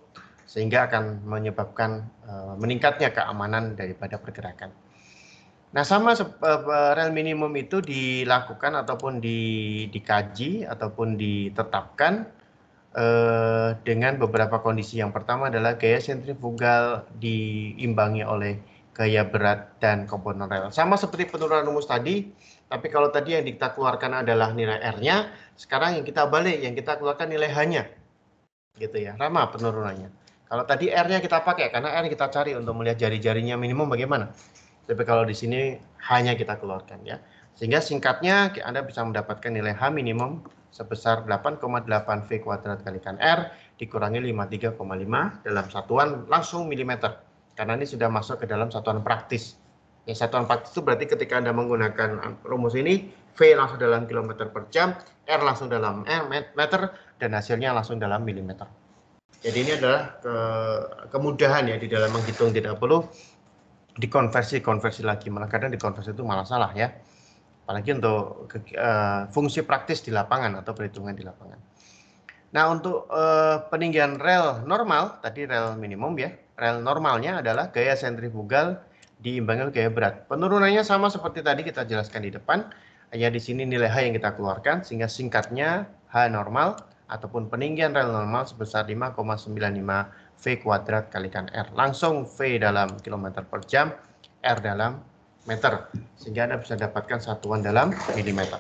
sehingga akan menyebabkan eh, meningkatnya keamanan daripada pergerakan. Nah, sama eh, eh, rel minimum itu dilakukan ataupun di, dikaji ataupun ditetapkan eh, dengan beberapa kondisi. Yang pertama adalah gaya sentrifugal diimbangi oleh gaya berat dan komponen rel. Sama seperti penurunan rumus tadi, tapi kalau tadi yang kita keluarkan adalah nilai R-nya, sekarang yang kita balik, yang kita keluarkan nilai H-nya. Gitu ya, sama penurunannya. Kalau tadi R-nya kita pakai karena R kita cari untuk melihat jari-jarinya minimum bagaimana. Tapi kalau di sini hanya kita keluarkan ya. Sehingga singkatnya Anda bisa mendapatkan nilai H minimum sebesar 8,8 V kuadrat kalikan R dikurangi 53,5 dalam satuan langsung milimeter. Karena ini sudah masuk ke dalam satuan praktis. Ya, satuan praktis itu berarti ketika Anda menggunakan rumus ini, V langsung dalam kilometer per jam, R langsung dalam meter, dan hasilnya langsung dalam milimeter. Jadi ini adalah ke, kemudahan ya di dalam menghitung tidak perlu dikonversi konversi lagi malah kadang dikonversi itu malah salah ya apalagi untuk ke, uh, fungsi praktis di lapangan atau perhitungan di lapangan. Nah untuk uh, peninggian rel normal tadi rel minimum ya rel normalnya adalah gaya sentrifugal diimbangi gaya berat. Penurunannya sama seperti tadi kita jelaskan di depan hanya di sini nilai H yang kita keluarkan sehingga singkatnya H normal ataupun peninggian rel normal sebesar 5,95 V kuadrat kalikan R. Langsung V dalam kilometer per jam, R dalam meter. Sehingga Anda bisa dapatkan satuan dalam milimeter.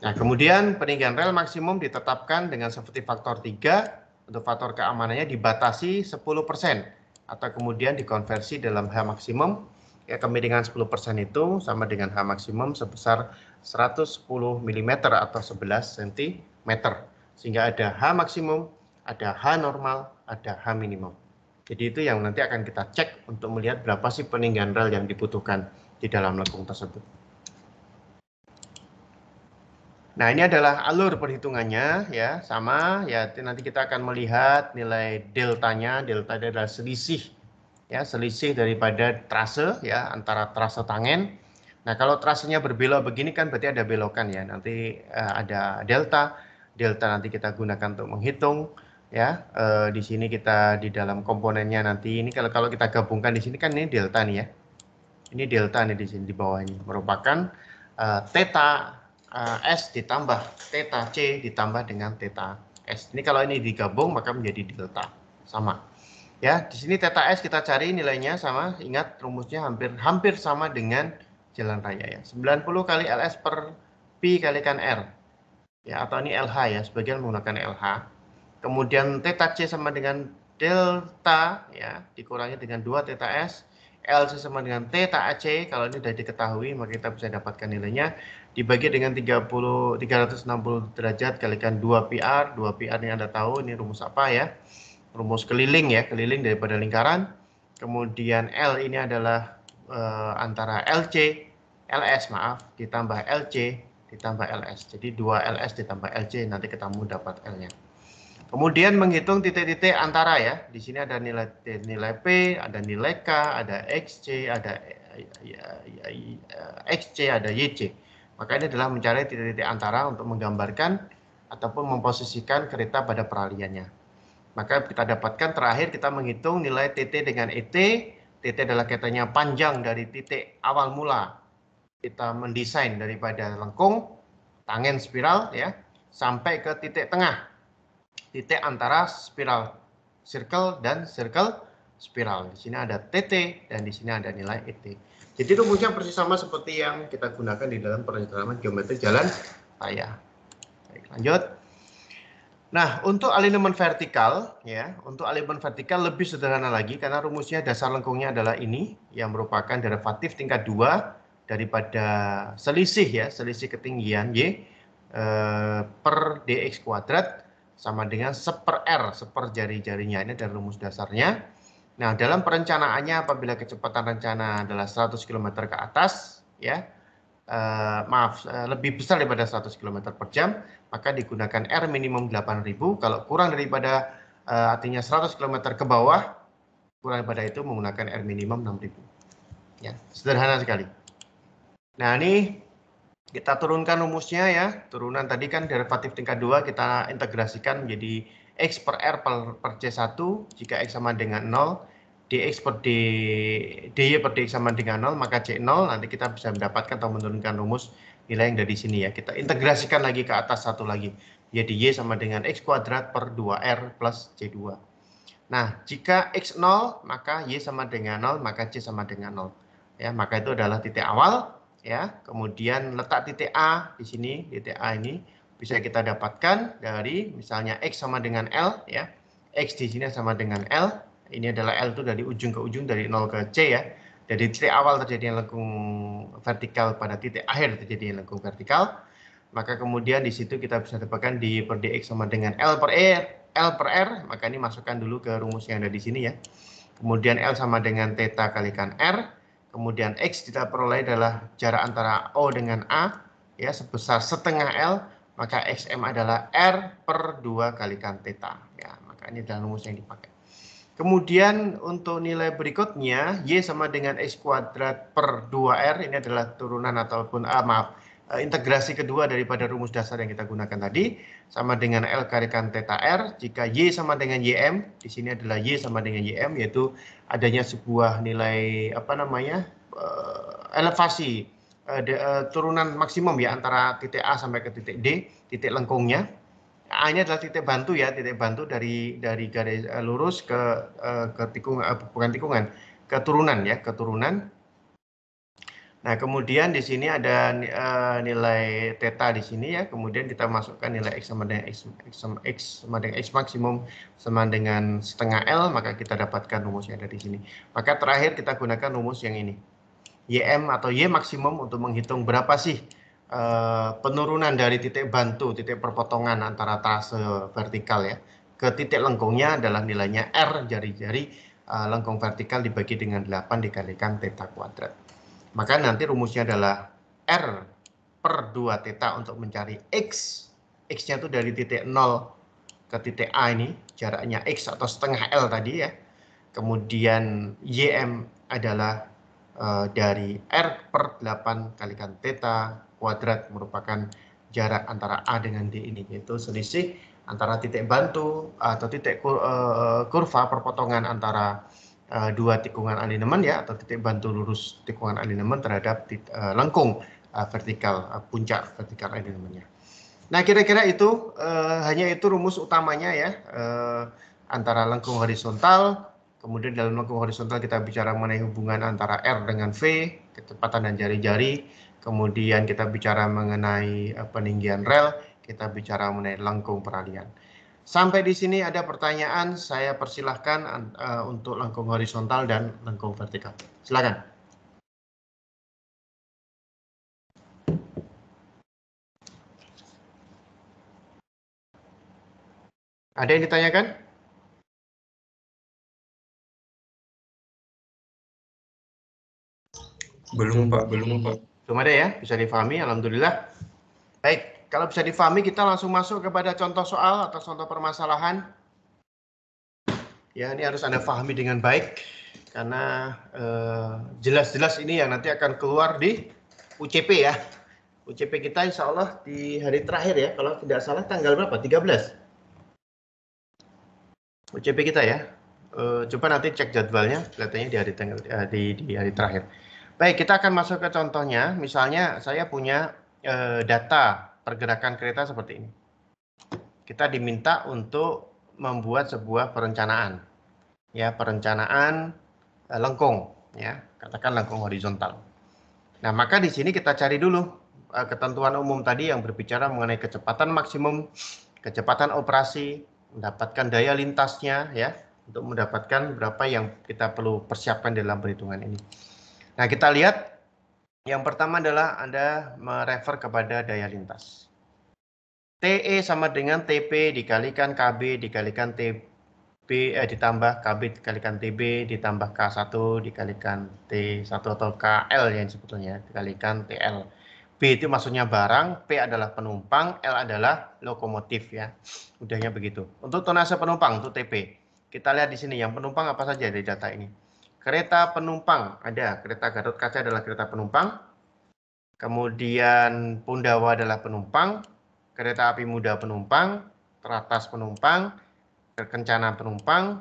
Nah, kemudian peninggian rel maksimum ditetapkan dengan seperti faktor 3 untuk faktor keamanannya dibatasi 10% atau kemudian dikonversi dalam H maksimum ya kemiringan 10% itu sama dengan H maksimum sebesar 110 mm atau 11 cm. Sehingga ada H maksimum, ada H normal, ada H minimum. Jadi itu yang nanti akan kita cek untuk melihat berapa sih peninggian rel yang dibutuhkan di dalam lengkung tersebut. Nah, ini adalah alur perhitungannya ya, sama ya nanti kita akan melihat nilai deltanya, delta adalah selisih ya, selisih daripada trase ya antara trase tangen. Nah, kalau trasenya berbelok begini kan berarti ada belokan ya. Nanti uh, ada delta delta nanti kita gunakan untuk menghitung ya e, di sini kita di dalam komponennya nanti ini kalau kalau kita gabungkan di sini kan ini delta nih ya ini delta nih di sini di bawah ini merupakan e, eh, theta e, eh, s ditambah theta c ditambah dengan theta s ini kalau ini digabung maka menjadi delta sama ya di sini theta s kita cari nilainya sama ingat rumusnya hampir hampir sama dengan jalan raya ya 90 kali ls per pi kalikan r ya atau ini LH ya sebagian menggunakan LH kemudian theta C sama dengan delta ya dikurangi dengan 2 theta S LC sama dengan theta AC kalau ini sudah diketahui maka kita bisa dapatkan nilainya dibagi dengan 30 360 derajat kalikan 2 PR 2 PR ini Anda tahu ini rumus apa ya rumus keliling ya keliling daripada lingkaran kemudian L ini adalah e, antara LC LS maaf ditambah LC ditambah LS. Jadi 2 LS ditambah LC nanti ketemu dapat L-nya. Kemudian menghitung titik-titik antara ya. Di sini ada nilai nilai P, ada nilai K, ada XC, ada ya, ya, ya, XC, ada YC. Maka ini adalah mencari titik-titik antara untuk menggambarkan ataupun memposisikan kereta pada peraliannya. Maka kita dapatkan terakhir kita menghitung nilai TT dengan ET. TT adalah ketanya panjang dari titik awal mula kita mendesain daripada lengkung, tangen spiral ya, sampai ke titik tengah. Titik antara spiral circle dan circle spiral. Di sini ada TT dan di sini ada nilai ET. Jadi rumusnya persis sama seperti yang kita gunakan di dalam perencanaan geometri jalan raya. Baik, lanjut. Nah, untuk alignment vertikal ya, untuk alignment vertikal lebih sederhana lagi karena rumusnya dasar lengkungnya adalah ini yang merupakan derivatif tingkat 2 daripada selisih ya, selisih ketinggian Y eh, per dx kuadrat sama dengan seper R, seper jari-jarinya. Ini dari rumus dasarnya. Nah, dalam perencanaannya apabila kecepatan rencana adalah 100 km ke atas, ya, eh, maaf, eh, lebih besar daripada 100 km per jam, maka digunakan R minimum 8000. Kalau kurang daripada eh, artinya 100 km ke bawah, kurang daripada itu menggunakan R minimum 6000. Ya, sederhana sekali. Nah, ini kita turunkan rumusnya ya. Turunan tadi kan derivatif tingkat 2 kita integrasikan menjadi X per R per, per C1 jika X sama dengan 0, DX per D, DY per DX sama dengan 0, maka C0 nanti kita bisa mendapatkan atau menurunkan rumus nilai yang dari sini ya. Kita integrasikan lagi ke atas satu lagi. Jadi Y sama dengan X kuadrat per 2R plus C2. Nah, jika X 0, maka Y sama dengan 0, maka C sama dengan 0. Ya, maka itu adalah titik awal ya. Kemudian letak titik A di sini, titik A ini bisa kita dapatkan dari misalnya X sama dengan L ya. X di sini sama dengan L. Ini adalah L itu dari ujung ke ujung dari 0 ke C ya. Dari titik awal terjadinya lengkung vertikal pada titik akhir terjadinya lengkung vertikal. Maka kemudian di situ kita bisa dapatkan di per dx sama dengan L per R, e, L per R, maka ini masukkan dulu ke rumus yang ada di sini ya. Kemudian L sama dengan theta kalikan R, kemudian X kita peroleh adalah jarak antara O dengan A ya sebesar setengah L, maka XM adalah R per 2 kalikan theta. Ya, maka ini adalah rumus yang dipakai. Kemudian untuk nilai berikutnya, Y sama dengan X kuadrat per 2R, ini adalah turunan ataupun, ah, maaf, Eh, integrasi kedua daripada rumus dasar yang kita gunakan tadi sama dengan L karikan theta R jika Y sama dengan YM di sini adalah Y sama dengan YM yaitu adanya sebuah nilai apa namanya uh, elevasi uh, de, uh, turunan maksimum ya antara titik A sampai ke titik D titik lengkungnya A-nya adalah titik bantu ya titik bantu dari dari garis lurus ke uh, ke tikungan uh, bukan tikungan keturunan ya keturunan Nah, kemudian di sini ada uh, nilai theta di sini ya. Kemudian kita masukkan nilai x sama dengan x, x, sama, x sama dengan x maksimum sama dengan setengah L, maka kita dapatkan rumus yang ada di sini. Maka terakhir kita gunakan rumus yang ini. YM atau Y maksimum untuk menghitung berapa sih uh, penurunan dari titik bantu, titik perpotongan antara trase vertikal ya ke titik lengkungnya adalah nilainya R jari-jari uh, lengkung vertikal dibagi dengan 8 dikalikan theta kuadrat. Maka nanti rumusnya adalah R per 2 teta untuk mencari X. X-nya itu dari titik 0 ke titik A ini, jaraknya X atau setengah L tadi ya. Kemudian YM adalah uh, dari R per 8 kalikan teta kuadrat merupakan jarak antara A dengan D ini, yaitu selisih antara titik bantu atau titik eh, kurva perpotongan antara uh, dua tikungan alineman ya atau titik bantu lurus tikungan alineman terhadap tit, uh, eh, lengkung uh, eh, vertikal uh, puncak vertikal alinemennya. Nah kira-kira itu uh, hanya itu rumus utamanya ya uh, antara lengkung horizontal. Kemudian dalam lengkung horizontal kita bicara mengenai hubungan antara R dengan V, kecepatan dan jari-jari. Kemudian kita bicara mengenai peninggian rel, kita bicara mengenai lengkung peralihan. Sampai di sini ada pertanyaan, saya persilahkan uh, untuk lengkung horizontal dan lengkung vertikal. Silakan. Ada yang ditanyakan? Belum Pak, belum Pak. Belum ada ya, bisa difahami, Alhamdulillah. Baik, kalau bisa difahami, kita langsung masuk kepada contoh soal atau contoh permasalahan. Ya, ini harus Anda fahami dengan baik, karena eh, jelas-jelas eh, ini yang nanti akan keluar di UCP ya. UCP kita insya Allah di hari terakhir ya, kalau tidak salah tanggal berapa? 13. UCP kita ya. E, coba nanti cek jadwalnya, kelihatannya di hari tanggal eh, di, di hari terakhir. Baik, kita akan masuk ke contohnya. Misalnya saya punya e, data pergerakan kereta seperti ini. Kita diminta untuk membuat sebuah perencanaan. Ya, perencanaan eh, lengkung ya, katakan lengkung horizontal. Nah, maka di sini kita cari dulu eh, ketentuan umum tadi yang berbicara mengenai kecepatan maksimum, kecepatan operasi, mendapatkan daya lintasnya ya, untuk mendapatkan berapa yang kita perlu persiapkan dalam perhitungan ini. Nah, kita lihat yang pertama adalah Anda merefer kepada daya lintas. TE sama dengan TP dikalikan KB dikalikan TB eh, ditambah KB dikalikan TB ditambah K1 dikalikan T1 atau KL ya yang sebetulnya dikalikan TL. B itu maksudnya barang, P adalah penumpang, L adalah lokomotif ya. Udahnya begitu. Untuk tonase penumpang itu TP. Kita lihat di sini yang penumpang apa saja dari data ini. Kereta penumpang ada, kereta Garut Kaca adalah kereta penumpang. Kemudian Pundawa adalah penumpang, kereta api muda penumpang, teratas penumpang, kencana penumpang,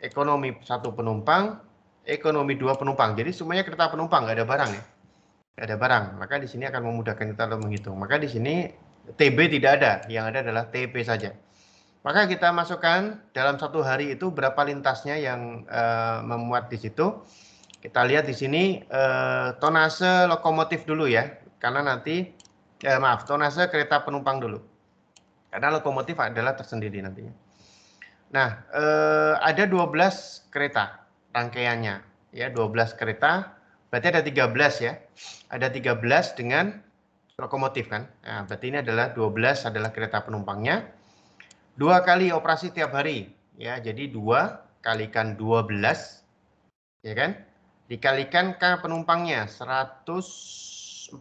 ekonomi satu penumpang, ekonomi dua penumpang. Jadi semuanya kereta penumpang, nggak ada barang ya. Nggak ada barang. Maka di sini akan memudahkan kita untuk menghitung. Maka di sini TB tidak ada, yang ada adalah TP saja. Maka kita masukkan dalam satu hari itu berapa lintasnya yang uh, memuat di situ. Kita lihat di sini uh, tonase lokomotif dulu ya, karena nanti eh, maaf tonase kereta penumpang dulu. Karena lokomotif adalah tersendiri nantinya. Nah, eh, ada 12 kereta rangkaiannya ya, 12 kereta. Berarti ada 13 ya. Ada 13 dengan lokomotif kan. Nah, berarti ini adalah 12 adalah kereta penumpangnya dua kali operasi tiap hari ya jadi dua kalikan 12 ya kan dikalikan ke penumpangnya 104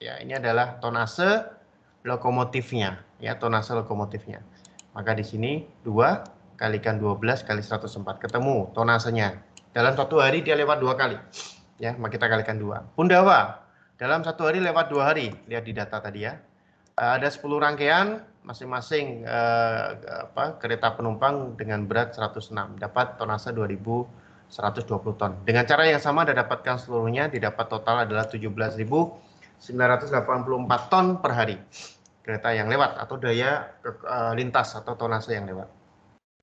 ya ini adalah tonase lokomotifnya ya tonase lokomotifnya maka di sini dua kalikan 12 kali 104 ketemu tonasenya dalam satu hari dia lewat dua kali ya maka kita kalikan dua pundawa dalam satu hari lewat dua hari lihat di data tadi ya eh, ada 10 rangkaian masing-masing eh, apa, kereta penumpang dengan berat 106 dapat tonase 2120 ton. Dengan cara yang sama didapatkan seluruhnya didapat total adalah 17.984 ton per hari kereta yang lewat atau daya eh, lintas atau tonase yang lewat.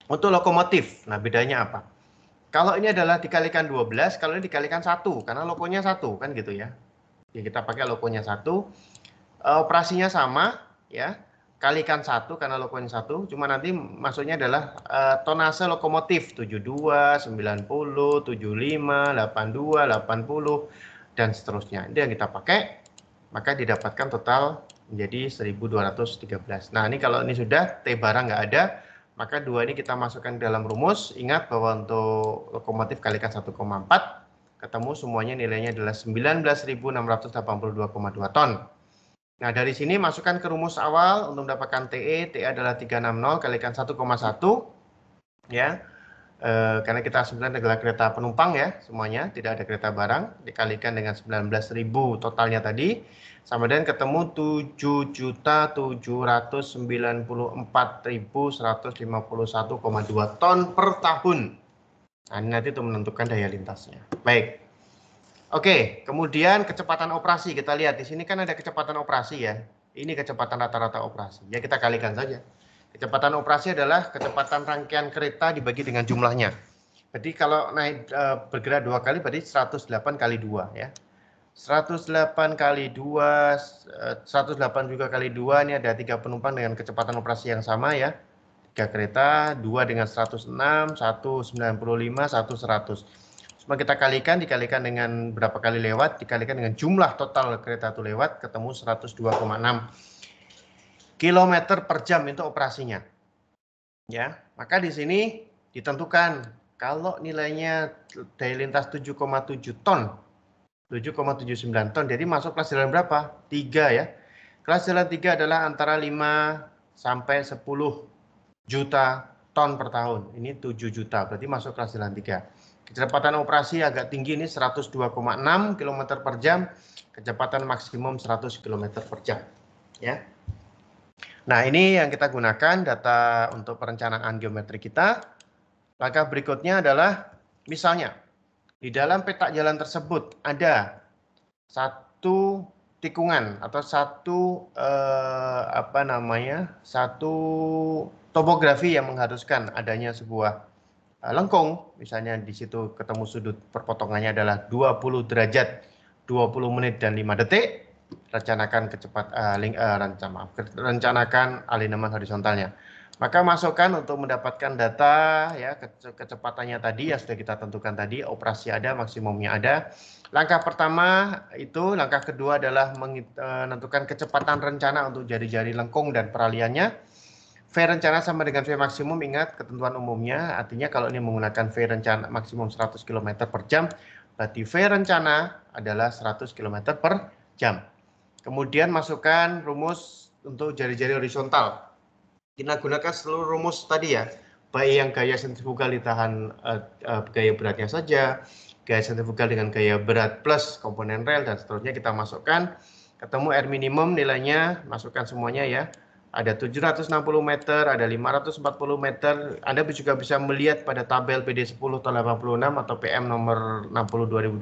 Untuk lokomotif, nah bedanya apa? Kalau ini adalah dikalikan 12, kalau ini dikalikan satu karena lokonya satu kan gitu ya. Ya kita pakai lokonya satu. Eh, operasinya sama ya kalikan satu karena poin satu cuma nanti maksudnya adalah uh, tonase lokomotif 72 90 75 82 80 dan seterusnya itu yang kita pakai maka didapatkan total menjadi 1213 nah ini kalau ini sudah T barang nggak ada maka dua ini kita masukkan dalam rumus ingat bahwa untuk lokomotif kalikan 1,4 ketemu semuanya nilainya adalah 19.682,2 ton Nah, dari sini masukkan ke rumus awal untuk mendapatkan TE. TE adalah 360 kalikan 1,1. Ya, e, karena kita sebenarnya adalah kereta penumpang ya semuanya, tidak ada kereta barang. Dikalikan dengan 19.000 totalnya tadi. Sama dengan ketemu 7.794.151,2 ton per tahun. Nah, ini nanti itu menentukan daya lintasnya. Baik. Oke, kemudian kecepatan operasi kita lihat di sini kan ada kecepatan operasi ya. Ini kecepatan rata-rata operasi. Ya kita kalikan saja. Kecepatan operasi adalah kecepatan rangkaian kereta dibagi dengan jumlahnya. Jadi kalau naik e, bergerak dua kali berarti 108 kali dua ya. 108 kali 2 108 e, juga kali dua ini ada tiga penumpang dengan kecepatan operasi yang sama ya. Tiga kereta, dua dengan 106, 195, satu 100. Cuma kita kalikan, dikalikan dengan berapa kali lewat, dikalikan dengan jumlah total kereta itu lewat, ketemu 102,6 km per jam itu operasinya. Ya, maka di sini ditentukan kalau nilainya daya lintas 7,7 ton, 7,79 ton, jadi masuk kelas jalan berapa? 3 ya. Kelas jalan 3 adalah antara 5 sampai 10 juta ton per tahun. Ini 7 juta, berarti masuk kelas jalan 3. Kecepatan operasi agak tinggi ini 102,6 km per jam, kecepatan maksimum 100 km per jam. Ya. Nah ini yang kita gunakan data untuk perencanaan geometri kita. Langkah berikutnya adalah misalnya di dalam petak jalan tersebut ada satu tikungan atau satu eh, apa namanya satu topografi yang mengharuskan adanya sebuah Eh, lengkung, misalnya di situ ketemu sudut perpotongannya adalah 20 derajat, 20 menit dan 5 detik, rencanakan kecepatan, uh, eh, link, uh, eh, maaf, rencanakan alignment horizontalnya. Maka masukkan untuk mendapatkan data ya kecepatannya tadi yang sudah kita tentukan tadi, operasi ada, maksimumnya ada. Langkah pertama itu, langkah kedua adalah menentukan kecepatan rencana untuk jari-jari lengkung dan peraliannya V rencana sama dengan V maksimum, ingat ketentuan umumnya, artinya kalau ini menggunakan V rencana maksimum 100 km per jam, berarti V rencana adalah 100 km per jam. Kemudian masukkan rumus untuk jari-jari horizontal. Kita gunakan seluruh rumus tadi ya, baik yang gaya sentrifugal ditahan uh, uh, gaya beratnya saja, gaya sentrifugal dengan gaya berat plus komponen rel, dan seterusnya kita masukkan. Ketemu R minimum nilainya, masukkan semuanya ya, ada 760 meter, ada 540 meter. Anda juga bisa melihat pada tabel PD 10 tahun 86 atau PM nomor 60 2012.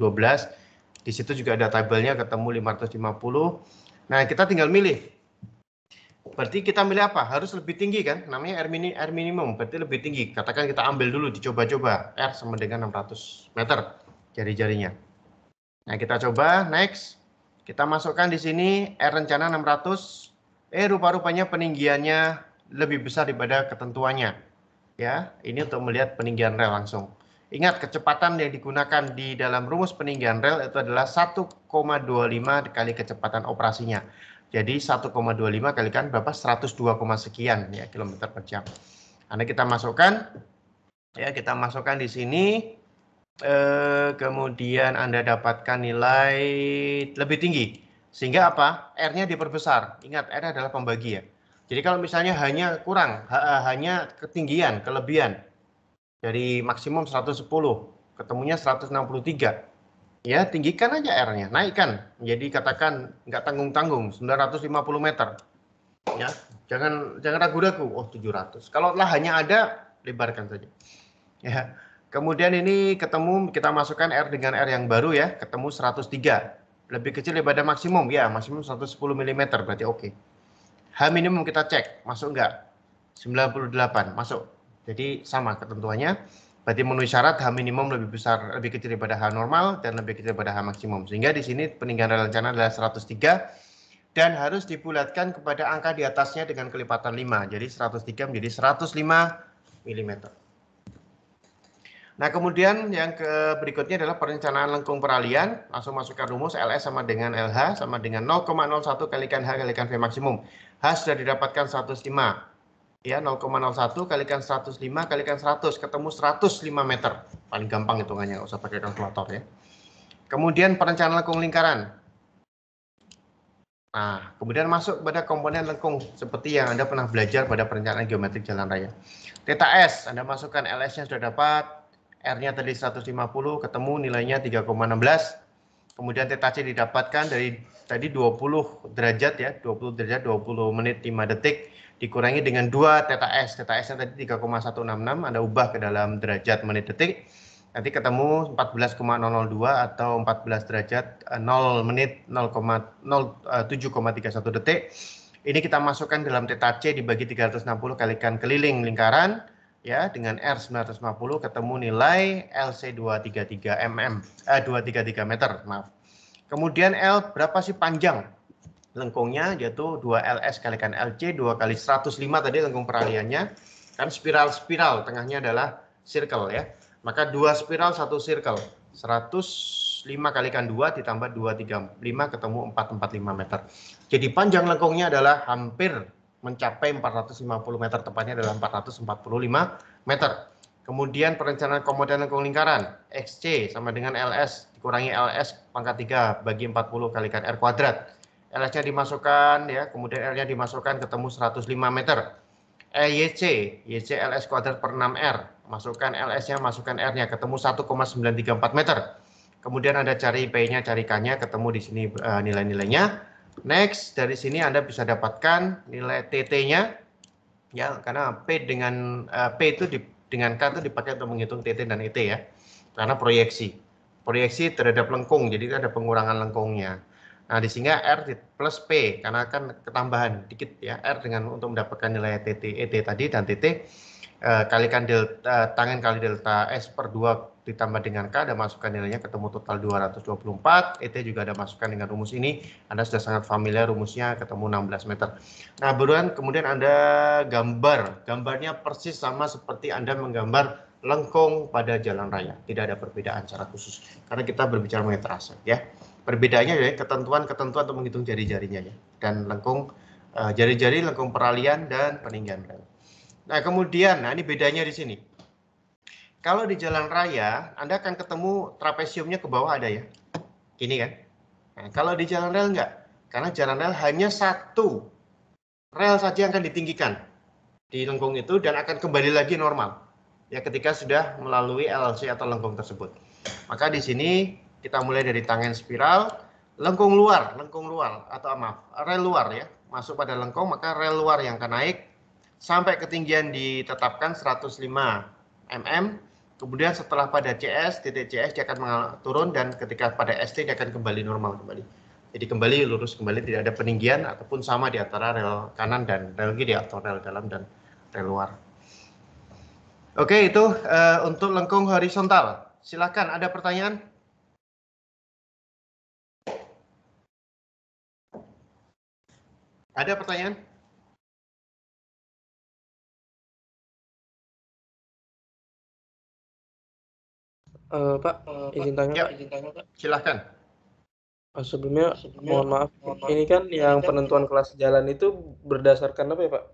Di situ juga ada tabelnya ketemu 550. Nah, kita tinggal milih. Berarti kita milih apa? Harus lebih tinggi kan? Namanya R mini, R minimum, berarti lebih tinggi. Katakan kita ambil dulu, dicoba-coba. R sama dengan 600 meter jari-jarinya. Nah, kita coba, next. Kita masukkan di sini R rencana 600, eh rupa-rupanya peninggiannya lebih besar daripada ketentuannya. Ya, ini untuk melihat peninggian rel langsung. Ingat kecepatan yang digunakan di dalam rumus peninggian rel itu adalah 1,25 dikali kecepatan operasinya. Jadi 1,25 kan berapa? 102, sekian ya kilometer per jam. Anda nah, kita masukkan, ya kita masukkan di sini. Eh, kemudian Anda dapatkan nilai lebih tinggi sehingga apa? R-nya diperbesar. Ingat, R adalah pembagi ya. Jadi kalau misalnya hanya kurang, eh, hanya ketinggian, kelebihan dari maksimum 110, ketemunya 163. Ya, tinggikan aja R-nya, naikkan. Jadi katakan nggak tanggung-tanggung, 950 meter. Ya, jangan jangan ragu-ragu, oh 700. Kalau lah hanya ada, lebarkan saja. Ya. Kemudian ini ketemu, kita masukkan R dengan R yang baru ya, ketemu 103. Lebih kecil daripada maksimum, ya maksimum 110 mm berarti oke. Okay. H minimum kita cek, masuk enggak? 98, masuk. Jadi sama ketentuannya. Berarti memenuhi syarat H minimum lebih besar, lebih kecil daripada H normal dan lebih kecil daripada H maksimum. Sehingga di sini peninggalan rencana adalah 103 dan harus dibulatkan kepada angka di atasnya dengan kelipatan 5. Jadi 103 menjadi 105 mm. Nah, kemudian yang ke berikutnya adalah perencanaan lengkung peralihan. Langsung masukkan rumus LS sama dengan LH sama dengan 0,01 kalikan H kalikan V maksimum. H sudah didapatkan 105. Ya, 0,01 kalikan 105 kalikan 100. Ketemu 105 meter. Paling gampang hitungannya, nggak usah pakai kalkulator ya. Kemudian perencanaan lengkung lingkaran. Nah, kemudian masuk pada komponen lengkung seperti yang Anda pernah belajar pada perencanaan geometrik jalan raya. Theta S, Anda masukkan LS-nya sudah dapat, R-nya tadi 150, ketemu nilainya 3,16. Kemudian c didapatkan dari tadi 20 derajat ya, 20 derajat 20 menit 5 detik dikurangi dengan 2 theta s nya tadi 3,166, Anda ubah ke dalam derajat menit detik. Nanti ketemu 14,002 atau 14 derajat 0 eh, menit 0,7,31 eh, detik. Ini kita masukkan dalam c dibagi 360 kalikan keliling lingkaran ya dengan R 950 ketemu nilai LC 233 mm eh, 233 meter maaf. Kemudian L berapa sih panjang? Lengkungnya yaitu 2 LS kalikan LC 2 kali 105 tadi lengkung peraliannya. Kan spiral-spiral tengahnya adalah circle ya. Maka dua spiral satu circle. 105 kalikan 2 ditambah 235 ketemu 445 meter. Jadi panjang lengkungnya adalah hampir mencapai 450 meter, tepatnya dalam 445 meter. Kemudian perencanaan komodan lengkung lingkaran, XC sama dengan LS, dikurangi LS pangkat 3 bagi 40 kalikan R kuadrat. LS-nya dimasukkan, ya, kemudian R-nya dimasukkan ketemu 105 meter. EYC, YC LS kuadrat per 6R, masukkan LS-nya, masukkan R-nya, ketemu 1,934 meter. Kemudian ada cari P-nya, cari K-nya, ketemu di sini e, nilai-nilainya. Next, dari sini Anda bisa dapatkan nilai TT-nya, ya, karena P dengan uh, P itu di, dengan K itu dipakai untuk menghitung TT dan ET ya, karena proyeksi. Proyeksi terhadap lengkung, jadi ada pengurangan lengkungnya. Nah, di sini R plus P, karena akan ketambahan dikit ya, R dengan untuk mendapatkan nilai TT, ET tadi dan TT, Uh, eh, kalikan delta, eh, tangan kali delta S per 2 ditambah dengan K, ada masukan nilainya ketemu total 224. ET e juga ada masukan dengan rumus ini. Anda sudah sangat familiar rumusnya ketemu 16 meter. Nah, beruan kemudian Anda gambar. Gambarnya persis sama seperti Anda menggambar lengkung pada jalan raya. Tidak ada perbedaan secara khusus. Karena kita berbicara mengenai terasa ya. Perbedaannya ya ketentuan-ketentuan untuk menghitung jari-jarinya ya. Dan lengkung, eh, jari-jari lengkung peralian dan peninggian rel. Nah, kemudian, nah ini bedanya di sini kalau di jalan raya, Anda akan ketemu trapesiumnya ke bawah ada ya. Gini kan? Nah, kalau di jalan rel enggak. Karena jalan rel hanya satu rel saja yang akan ditinggikan di lengkung itu dan akan kembali lagi normal. Ya ketika sudah melalui LLC atau lengkung tersebut. Maka di sini kita mulai dari tangan spiral, lengkung luar, lengkung luar atau ah, maaf, rel luar ya. Masuk pada lengkung maka rel luar yang akan naik sampai ketinggian ditetapkan 105 mm Kemudian setelah pada CS, titik CS dia akan turun dan ketika pada ST dia akan kembali normal kembali. Jadi kembali lurus kembali tidak ada peninggian ataupun sama di antara rel kanan dan rel kiri atau rel dalam dan rel luar. Oke itu uh, untuk lengkung horizontal. Silakan ada pertanyaan? Ada pertanyaan? Uh, Pak, uh, izin tanya ya, Pak. Izin tanya Pak. Silahkan. Oh, sebelumnya, oh, sebelumnya mohon, maaf. mohon maaf. Ini kan ini yang kan penentuan ya. kelas jalan itu berdasarkan apa ya Pak?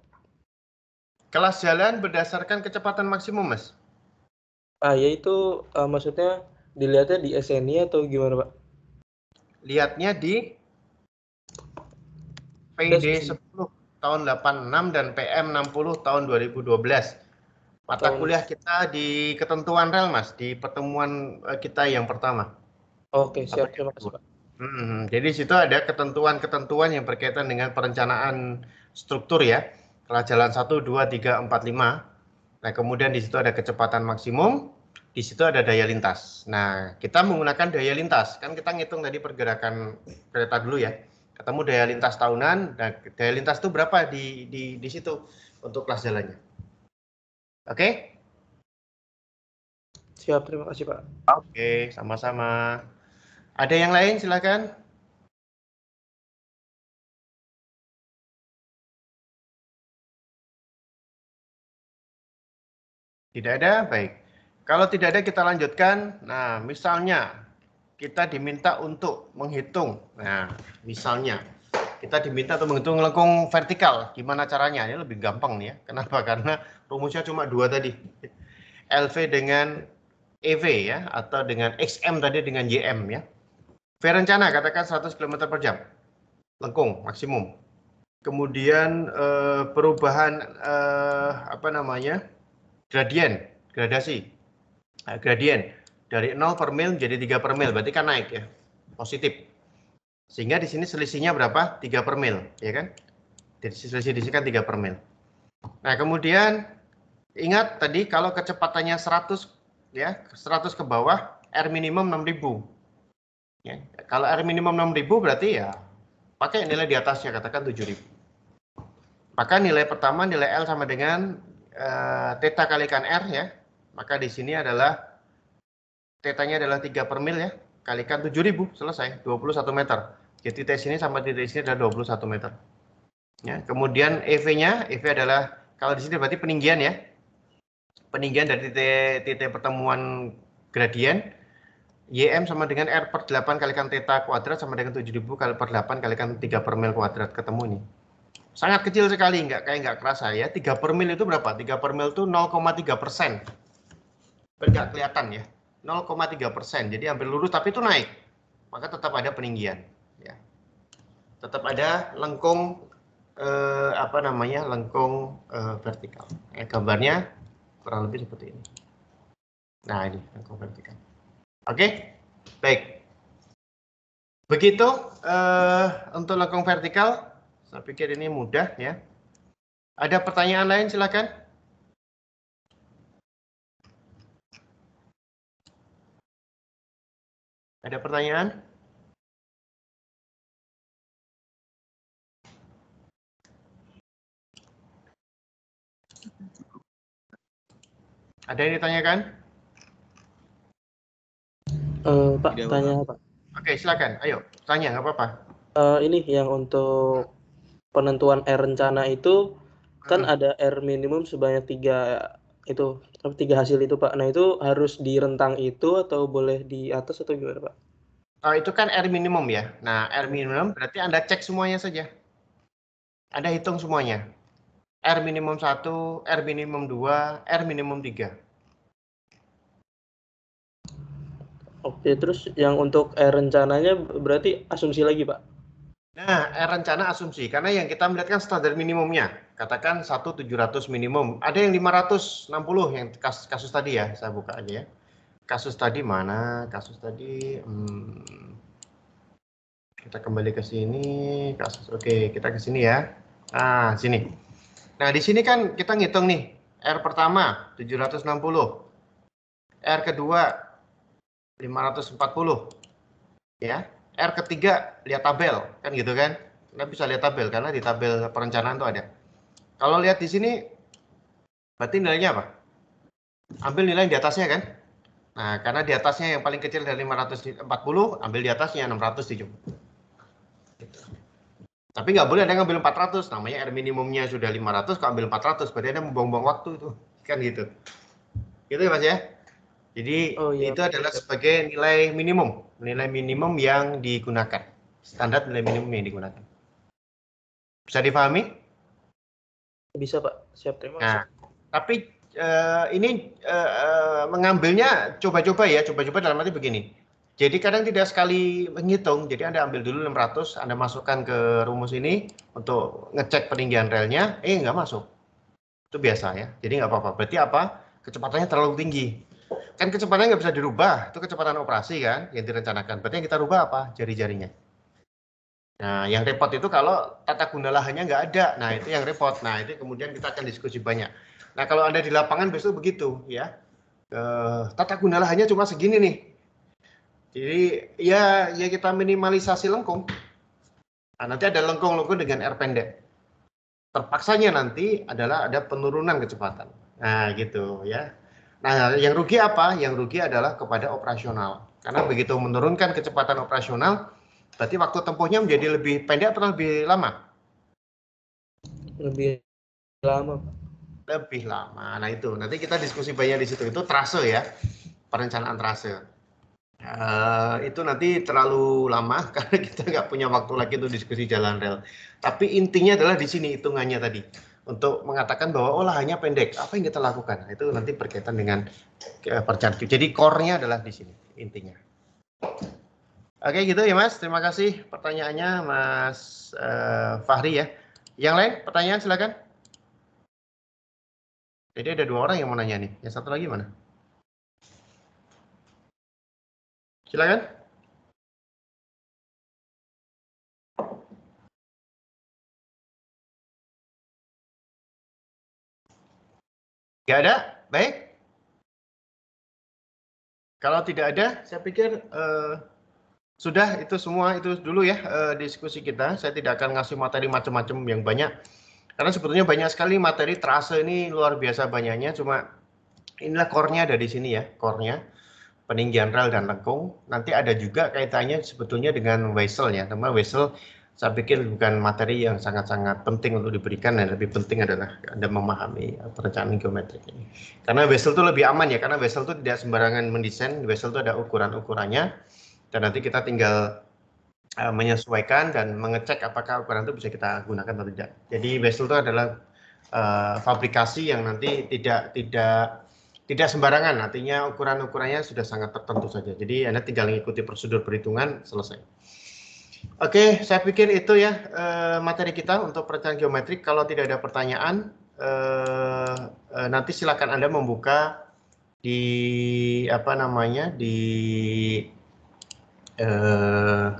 Kelas jalan berdasarkan kecepatan maksimum Mas. Ah yaitu uh, ah, maksudnya dilihatnya di SNI atau gimana Pak? Lihatnya di PD 10 tahun 86 dan PM 60 tahun 2012 Mata kuliah kita di ketentuan rel, Mas, di pertemuan eh, kita yang pertama. Oke, siap. Terima kasih, Pak. Hmm, jadi situ ada ketentuan-ketentuan yang berkaitan dengan perencanaan struktur ya. Kelas jalan 1, 2, 3, 4, 5. Nah, kemudian di situ ada kecepatan maksimum, di situ ada daya lintas. Nah, kita menggunakan daya lintas. Kan kita ngitung tadi pergerakan kereta dulu ya. Ketemu daya lintas tahunan, nah, daya lintas itu berapa di, di, di situ untuk kelas jalannya. Oke? Okay? Siap, terima kasih Pak. Oke, okay, sama-sama. Ada yang lain silakan. Tidak ada? Baik. Kalau tidak ada kita lanjutkan. Nah, misalnya kita diminta untuk menghitung. Nah, misalnya kita diminta untuk menghitung lengkung vertikal. Gimana caranya? Ini lebih gampang nih ya. Kenapa? Karena rumusnya cuma dua tadi. LV dengan EV ya, atau dengan XM tadi dengan YM ya. V rencana katakan 100 km per jam. Lengkung maksimum. Kemudian eh, perubahan eh, apa namanya? gradien, gradasi. Eh, nah, gradien dari 0 per mil menjadi 3 per mil, berarti kan naik ya. Positif. Sehingga di sini selisihnya berapa? 3 per mil, ya kan? Jadi selisih di sini kan 3 per mil. Nah, kemudian ingat tadi kalau kecepatannya 100 ya, 100 ke bawah R minimum 6000. Ya, kalau R minimum 6000 berarti ya pakai nilai di atasnya katakan 7000. Maka nilai pertama nilai L sama dengan e, theta kalikan R ya. Maka di sini adalah tetanya adalah 3 per mil ya, kalikan 7000 selesai 21 meter. Jadi titik sini sama titik sini adalah 21 meter. Ya, kemudian EV-nya, EV adalah kalau di sini berarti peninggian ya. Peninggian dari titik, titik pertemuan gradien. YM sama dengan R per 8 kalikan teta kuadrat sama dengan 7000 kali per 8 kalikan 3 per mil kuadrat ketemu nih. Sangat kecil sekali, nggak kayak nggak kerasa ya. 3 per mil itu berapa? 3 per mil itu 0,3 persen. Nggak kelihatan ya. 0,3 persen, jadi hampir lurus tapi itu naik. Maka tetap ada peninggian tetap ada lengkung eh, apa namanya lengkung eh, vertikal. Eh, gambarnya kurang lebih seperti ini. Nah ini lengkung vertikal. Oke, baik. Begitu eh, untuk lengkung vertikal. Saya pikir ini mudah ya. Ada pertanyaan lain silakan. Ada pertanyaan? Ada yang ditanyakan? Uh, Pak, Tidak tanya apa? Pak. Oke, silakan. Ayo, tanya, nggak apa-apa. Uh, ini yang untuk penentuan R rencana itu kan hmm. ada R minimum sebanyak tiga itu tiga hasil itu pak. Nah itu harus di rentang itu atau boleh di atas atau gimana pak? Uh, itu kan R minimum ya. Nah R minimum berarti anda cek semuanya saja. Anda hitung semuanya. R minimum 1, R minimum 2, R minimum 3. Oke, terus yang untuk R rencananya berarti asumsi lagi, Pak? Nah, R rencana asumsi, karena yang kita melihat kan standar minimumnya. Katakan 1.700 minimum. Ada yang 560 yang kasus, kasus tadi ya, saya buka aja ya. Kasus tadi mana? Kasus tadi... Hmm, kita kembali ke sini. Kasus, oke, kita ke sini ya. Ah, sini Nah, di sini kan kita ngitung nih, R pertama 760, R kedua 540, ya. R ketiga lihat tabel, kan gitu kan. kita bisa lihat tabel, karena di tabel perencanaan itu ada. Kalau lihat di sini, berarti nilainya apa? Ambil nilai yang di atasnya kan? Nah, karena di atasnya yang paling kecil dari 540, ambil di atasnya 670. Gitu. Tapi nggak boleh Anda ngambil 400, namanya R minimumnya sudah 500, kalau ambil 400, berarti Anda membuang-buang waktu itu. Kan gitu. Gitu ya Mas ya? Jadi oh, iya. itu adalah sebagai nilai minimum, nilai minimum yang digunakan. Standar nilai minimum yang digunakan. Bisa difahami? Bisa Pak, siap terima nah, kasih. Nah, tapi uh, ini uh, uh, mengambilnya coba-coba ya, coba-coba dalam arti begini jadi kadang tidak sekali menghitung, jadi Anda ambil dulu 600, Anda masukkan ke rumus ini untuk ngecek peninggian relnya, eh nggak masuk. Itu biasa ya, jadi nggak apa-apa. Berarti apa? Kecepatannya terlalu tinggi. Kan kecepatannya nggak bisa dirubah, itu kecepatan operasi kan yang direncanakan. Berarti yang kita rubah apa? Jari-jarinya. Nah, yang repot itu kalau tata guna lahannya nggak ada. Nah, itu yang repot. Nah, itu kemudian kita akan diskusi banyak. Nah, kalau Anda di lapangan besok begitu ya. Eh, tata guna lahannya cuma segini nih jadi ya ya kita minimalisasi lengkung. Nah, nanti ada lengkung-lengkung dengan air pendek. Terpaksanya nanti adalah ada penurunan kecepatan. Nah gitu ya. Nah yang rugi apa? Yang rugi adalah kepada operasional. Karena begitu menurunkan kecepatan operasional, berarti waktu tempuhnya menjadi lebih pendek atau lebih lama? Lebih lama. Lebih lama. Nah itu nanti kita diskusi banyak di situ. Itu trase ya, perencanaan trase. Uh, itu nanti terlalu lama karena kita nggak punya waktu lagi untuk diskusi jalan rel. Tapi intinya adalah di sini hitungannya tadi untuk mengatakan bahwa oh hanya pendek, apa yang kita lakukan nah, itu nanti berkaitan dengan uh, Jadi core-nya adalah di sini intinya. Oke gitu ya Mas, terima kasih pertanyaannya Mas uh, Fahri ya. Yang lain pertanyaan silakan. Jadi ada dua orang yang mau nanya nih, yang satu lagi mana? Silakan. Tidak ada? Baik. Kalau tidak ada, saya pikir uh, sudah itu semua itu dulu ya uh, diskusi kita. Saya tidak akan ngasih materi macam-macam yang banyak. Karena sebetulnya banyak sekali materi terasa ini luar biasa banyaknya, cuma inilah core-nya ada di sini ya, core-nya peninggian rel dan Lengkung. Nanti ada juga kaitannya sebetulnya dengan Wesel ya, teman Wesel saya pikir bukan materi yang sangat-sangat penting untuk diberikan dan ya. lebih penting adalah Anda memahami perencanaan geometrik ini. Karena Wesel itu lebih aman ya, karena Wesel itu tidak sembarangan mendesain, Wesel itu ada ukuran-ukurannya dan nanti kita tinggal eh, menyesuaikan dan mengecek apakah ukuran itu bisa kita gunakan atau tidak. Jadi Wesel itu adalah uh, fabrikasi yang nanti tidak tidak tidak sembarangan, artinya ukuran-ukurannya sudah sangat tertentu saja. Jadi Anda tinggal mengikuti prosedur perhitungan, selesai. Oke, saya pikir itu ya eh, materi kita untuk perencanaan geometrik. Kalau tidak ada pertanyaan, eh, eh, nanti silakan Anda membuka di apa namanya di uh,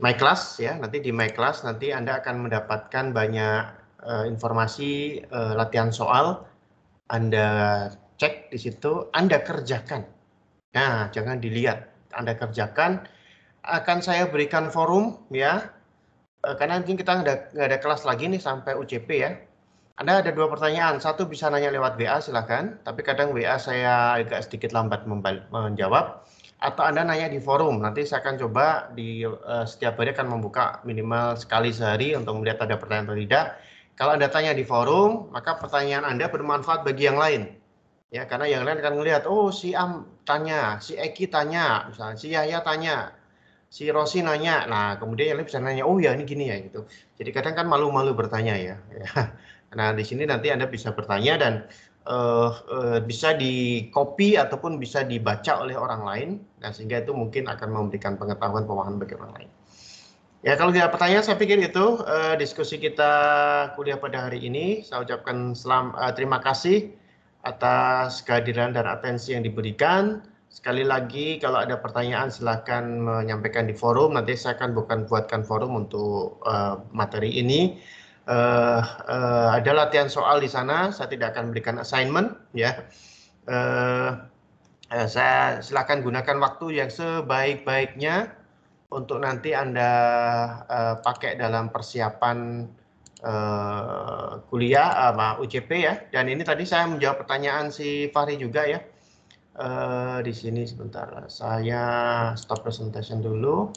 my class ya. Nanti di my class nanti Anda akan mendapatkan banyak uh, informasi uh, latihan soal. Anda cek di situ, Anda kerjakan. Nah, jangan dilihat, Anda kerjakan. Akan saya berikan forum ya, eh, karena mungkin kita nggak ada kelas lagi nih sampai UCP ya. Anda ada dua pertanyaan, satu bisa nanya lewat WA silahkan, tapi kadang WA saya agak sedikit lambat menjawab. Atau Anda nanya di forum, nanti saya akan coba di uh, setiap hari akan membuka minimal sekali sehari untuk melihat ada pertanyaan atau tidak. Kalau Anda tanya di forum, maka pertanyaan Anda bermanfaat bagi yang lain ya karena yang lain kan ngelihat oh si Am tanya si Eki tanya misalnya si Yahya tanya si Rosi nanya nah kemudian yang lain bisa nanya oh ya ini gini ya gitu jadi kadang kan malu-malu bertanya ya, ya. nah di sini nanti anda bisa bertanya dan uh, uh, bisa di copy ataupun bisa dibaca oleh orang lain nah sehingga itu mungkin akan memberikan pengetahuan pemahaman bagi orang lain Ya kalau tidak pertanyaan saya pikir itu uh, diskusi kita kuliah pada hari ini. Saya ucapkan selam, uh, terima kasih atas kehadiran dan atensi yang diberikan. Sekali lagi, kalau ada pertanyaan silahkan menyampaikan di forum. Nanti saya akan bukan buatkan forum untuk uh, materi ini. Uh, uh, ada latihan soal di sana. Saya tidak akan berikan assignment, ya. Uh, saya silahkan gunakan waktu yang sebaik-baiknya untuk nanti Anda uh, pakai dalam persiapan uh, kuliah eh, apa uh, UCP ya. Dan ini tadi saya menjawab pertanyaan si Fahri juga ya. Uh, di sini sebentar, saya stop presentation dulu.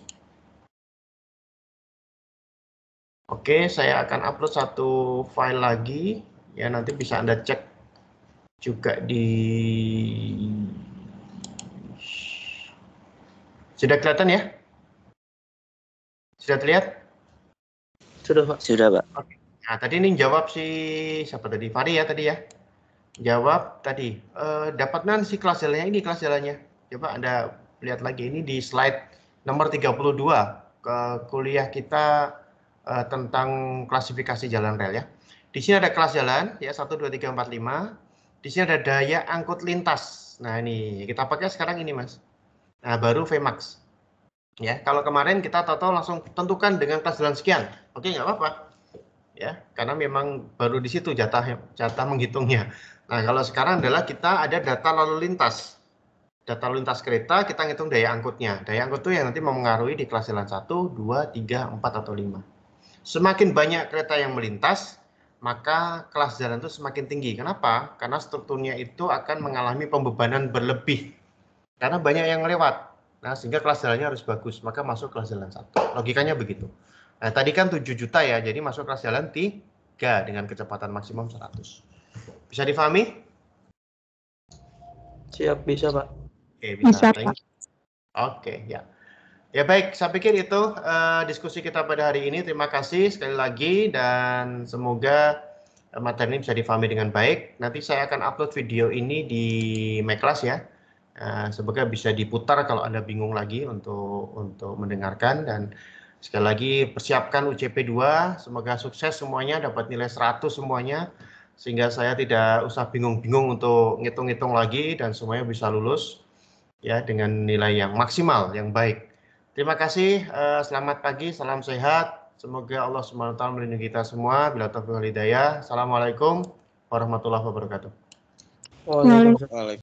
Oke, saya akan upload satu file lagi. Ya, nanti bisa Anda cek juga di... Sudah kelihatan ya? Sudah terlihat? Sudah, Pak. Sudah, Pak. Nah, tadi ini jawab si siapa tadi? Fari ya tadi ya. Jawab tadi, e, dapat nanti si kelas jalannya ini kelas jalannya. Coba Anda lihat lagi ini di slide nomor 32 ke kuliah kita e, tentang klasifikasi jalan rel ya. Di sini ada kelas jalan ya satu dua tiga empat lima Di sini ada daya angkut lintas. Nah, ini kita pakai sekarang ini, Mas. Nah, baru Vmax. Ya, kalau kemarin kita tahu langsung tentukan dengan kelas jalan sekian. Oke, nggak apa-apa. Ya, karena memang baru di situ jatah jatah menghitungnya. Nah, kalau sekarang adalah kita ada data lalu lintas. Data lalu lintas kereta kita ngitung daya angkutnya. Daya angkut itu yang nanti mempengaruhi di kelas jalan satu, dua, tiga, empat atau lima. Semakin banyak kereta yang melintas, maka kelas jalan itu semakin tinggi. Kenapa? Karena strukturnya itu akan mengalami pembebanan berlebih. Karena banyak yang lewat Nah, sehingga kelas jalannya harus bagus, maka masuk kelas jalan satu. Logikanya begitu. Nah, tadi kan 7 juta ya, jadi masuk kelas jalan 3 dengan kecepatan maksimum 100. Bisa difahami? Siap, bisa Pak. Oke, okay, bisa. Oke, okay, ya. Ya baik, saya pikir itu uh, diskusi kita pada hari ini. Terima kasih sekali lagi dan semoga eh, materi ini bisa difahami dengan baik. Nanti saya akan upload video ini di class ya. Eh, semoga bisa diputar kalau anda bingung lagi untuk untuk mendengarkan dan sekali lagi persiapkan UCP 2 semoga sukses semuanya dapat nilai 100 semuanya sehingga saya tidak usah bingung-bingung untuk ngitung-ngitung lagi dan semuanya bisa lulus ya dengan nilai yang maksimal yang baik terima kasih eh, selamat pagi salam sehat semoga Allah swt melindungi kita semua bila taufik hidayah assalamualaikum warahmatullahi wabarakatuh Waalaikumsalam.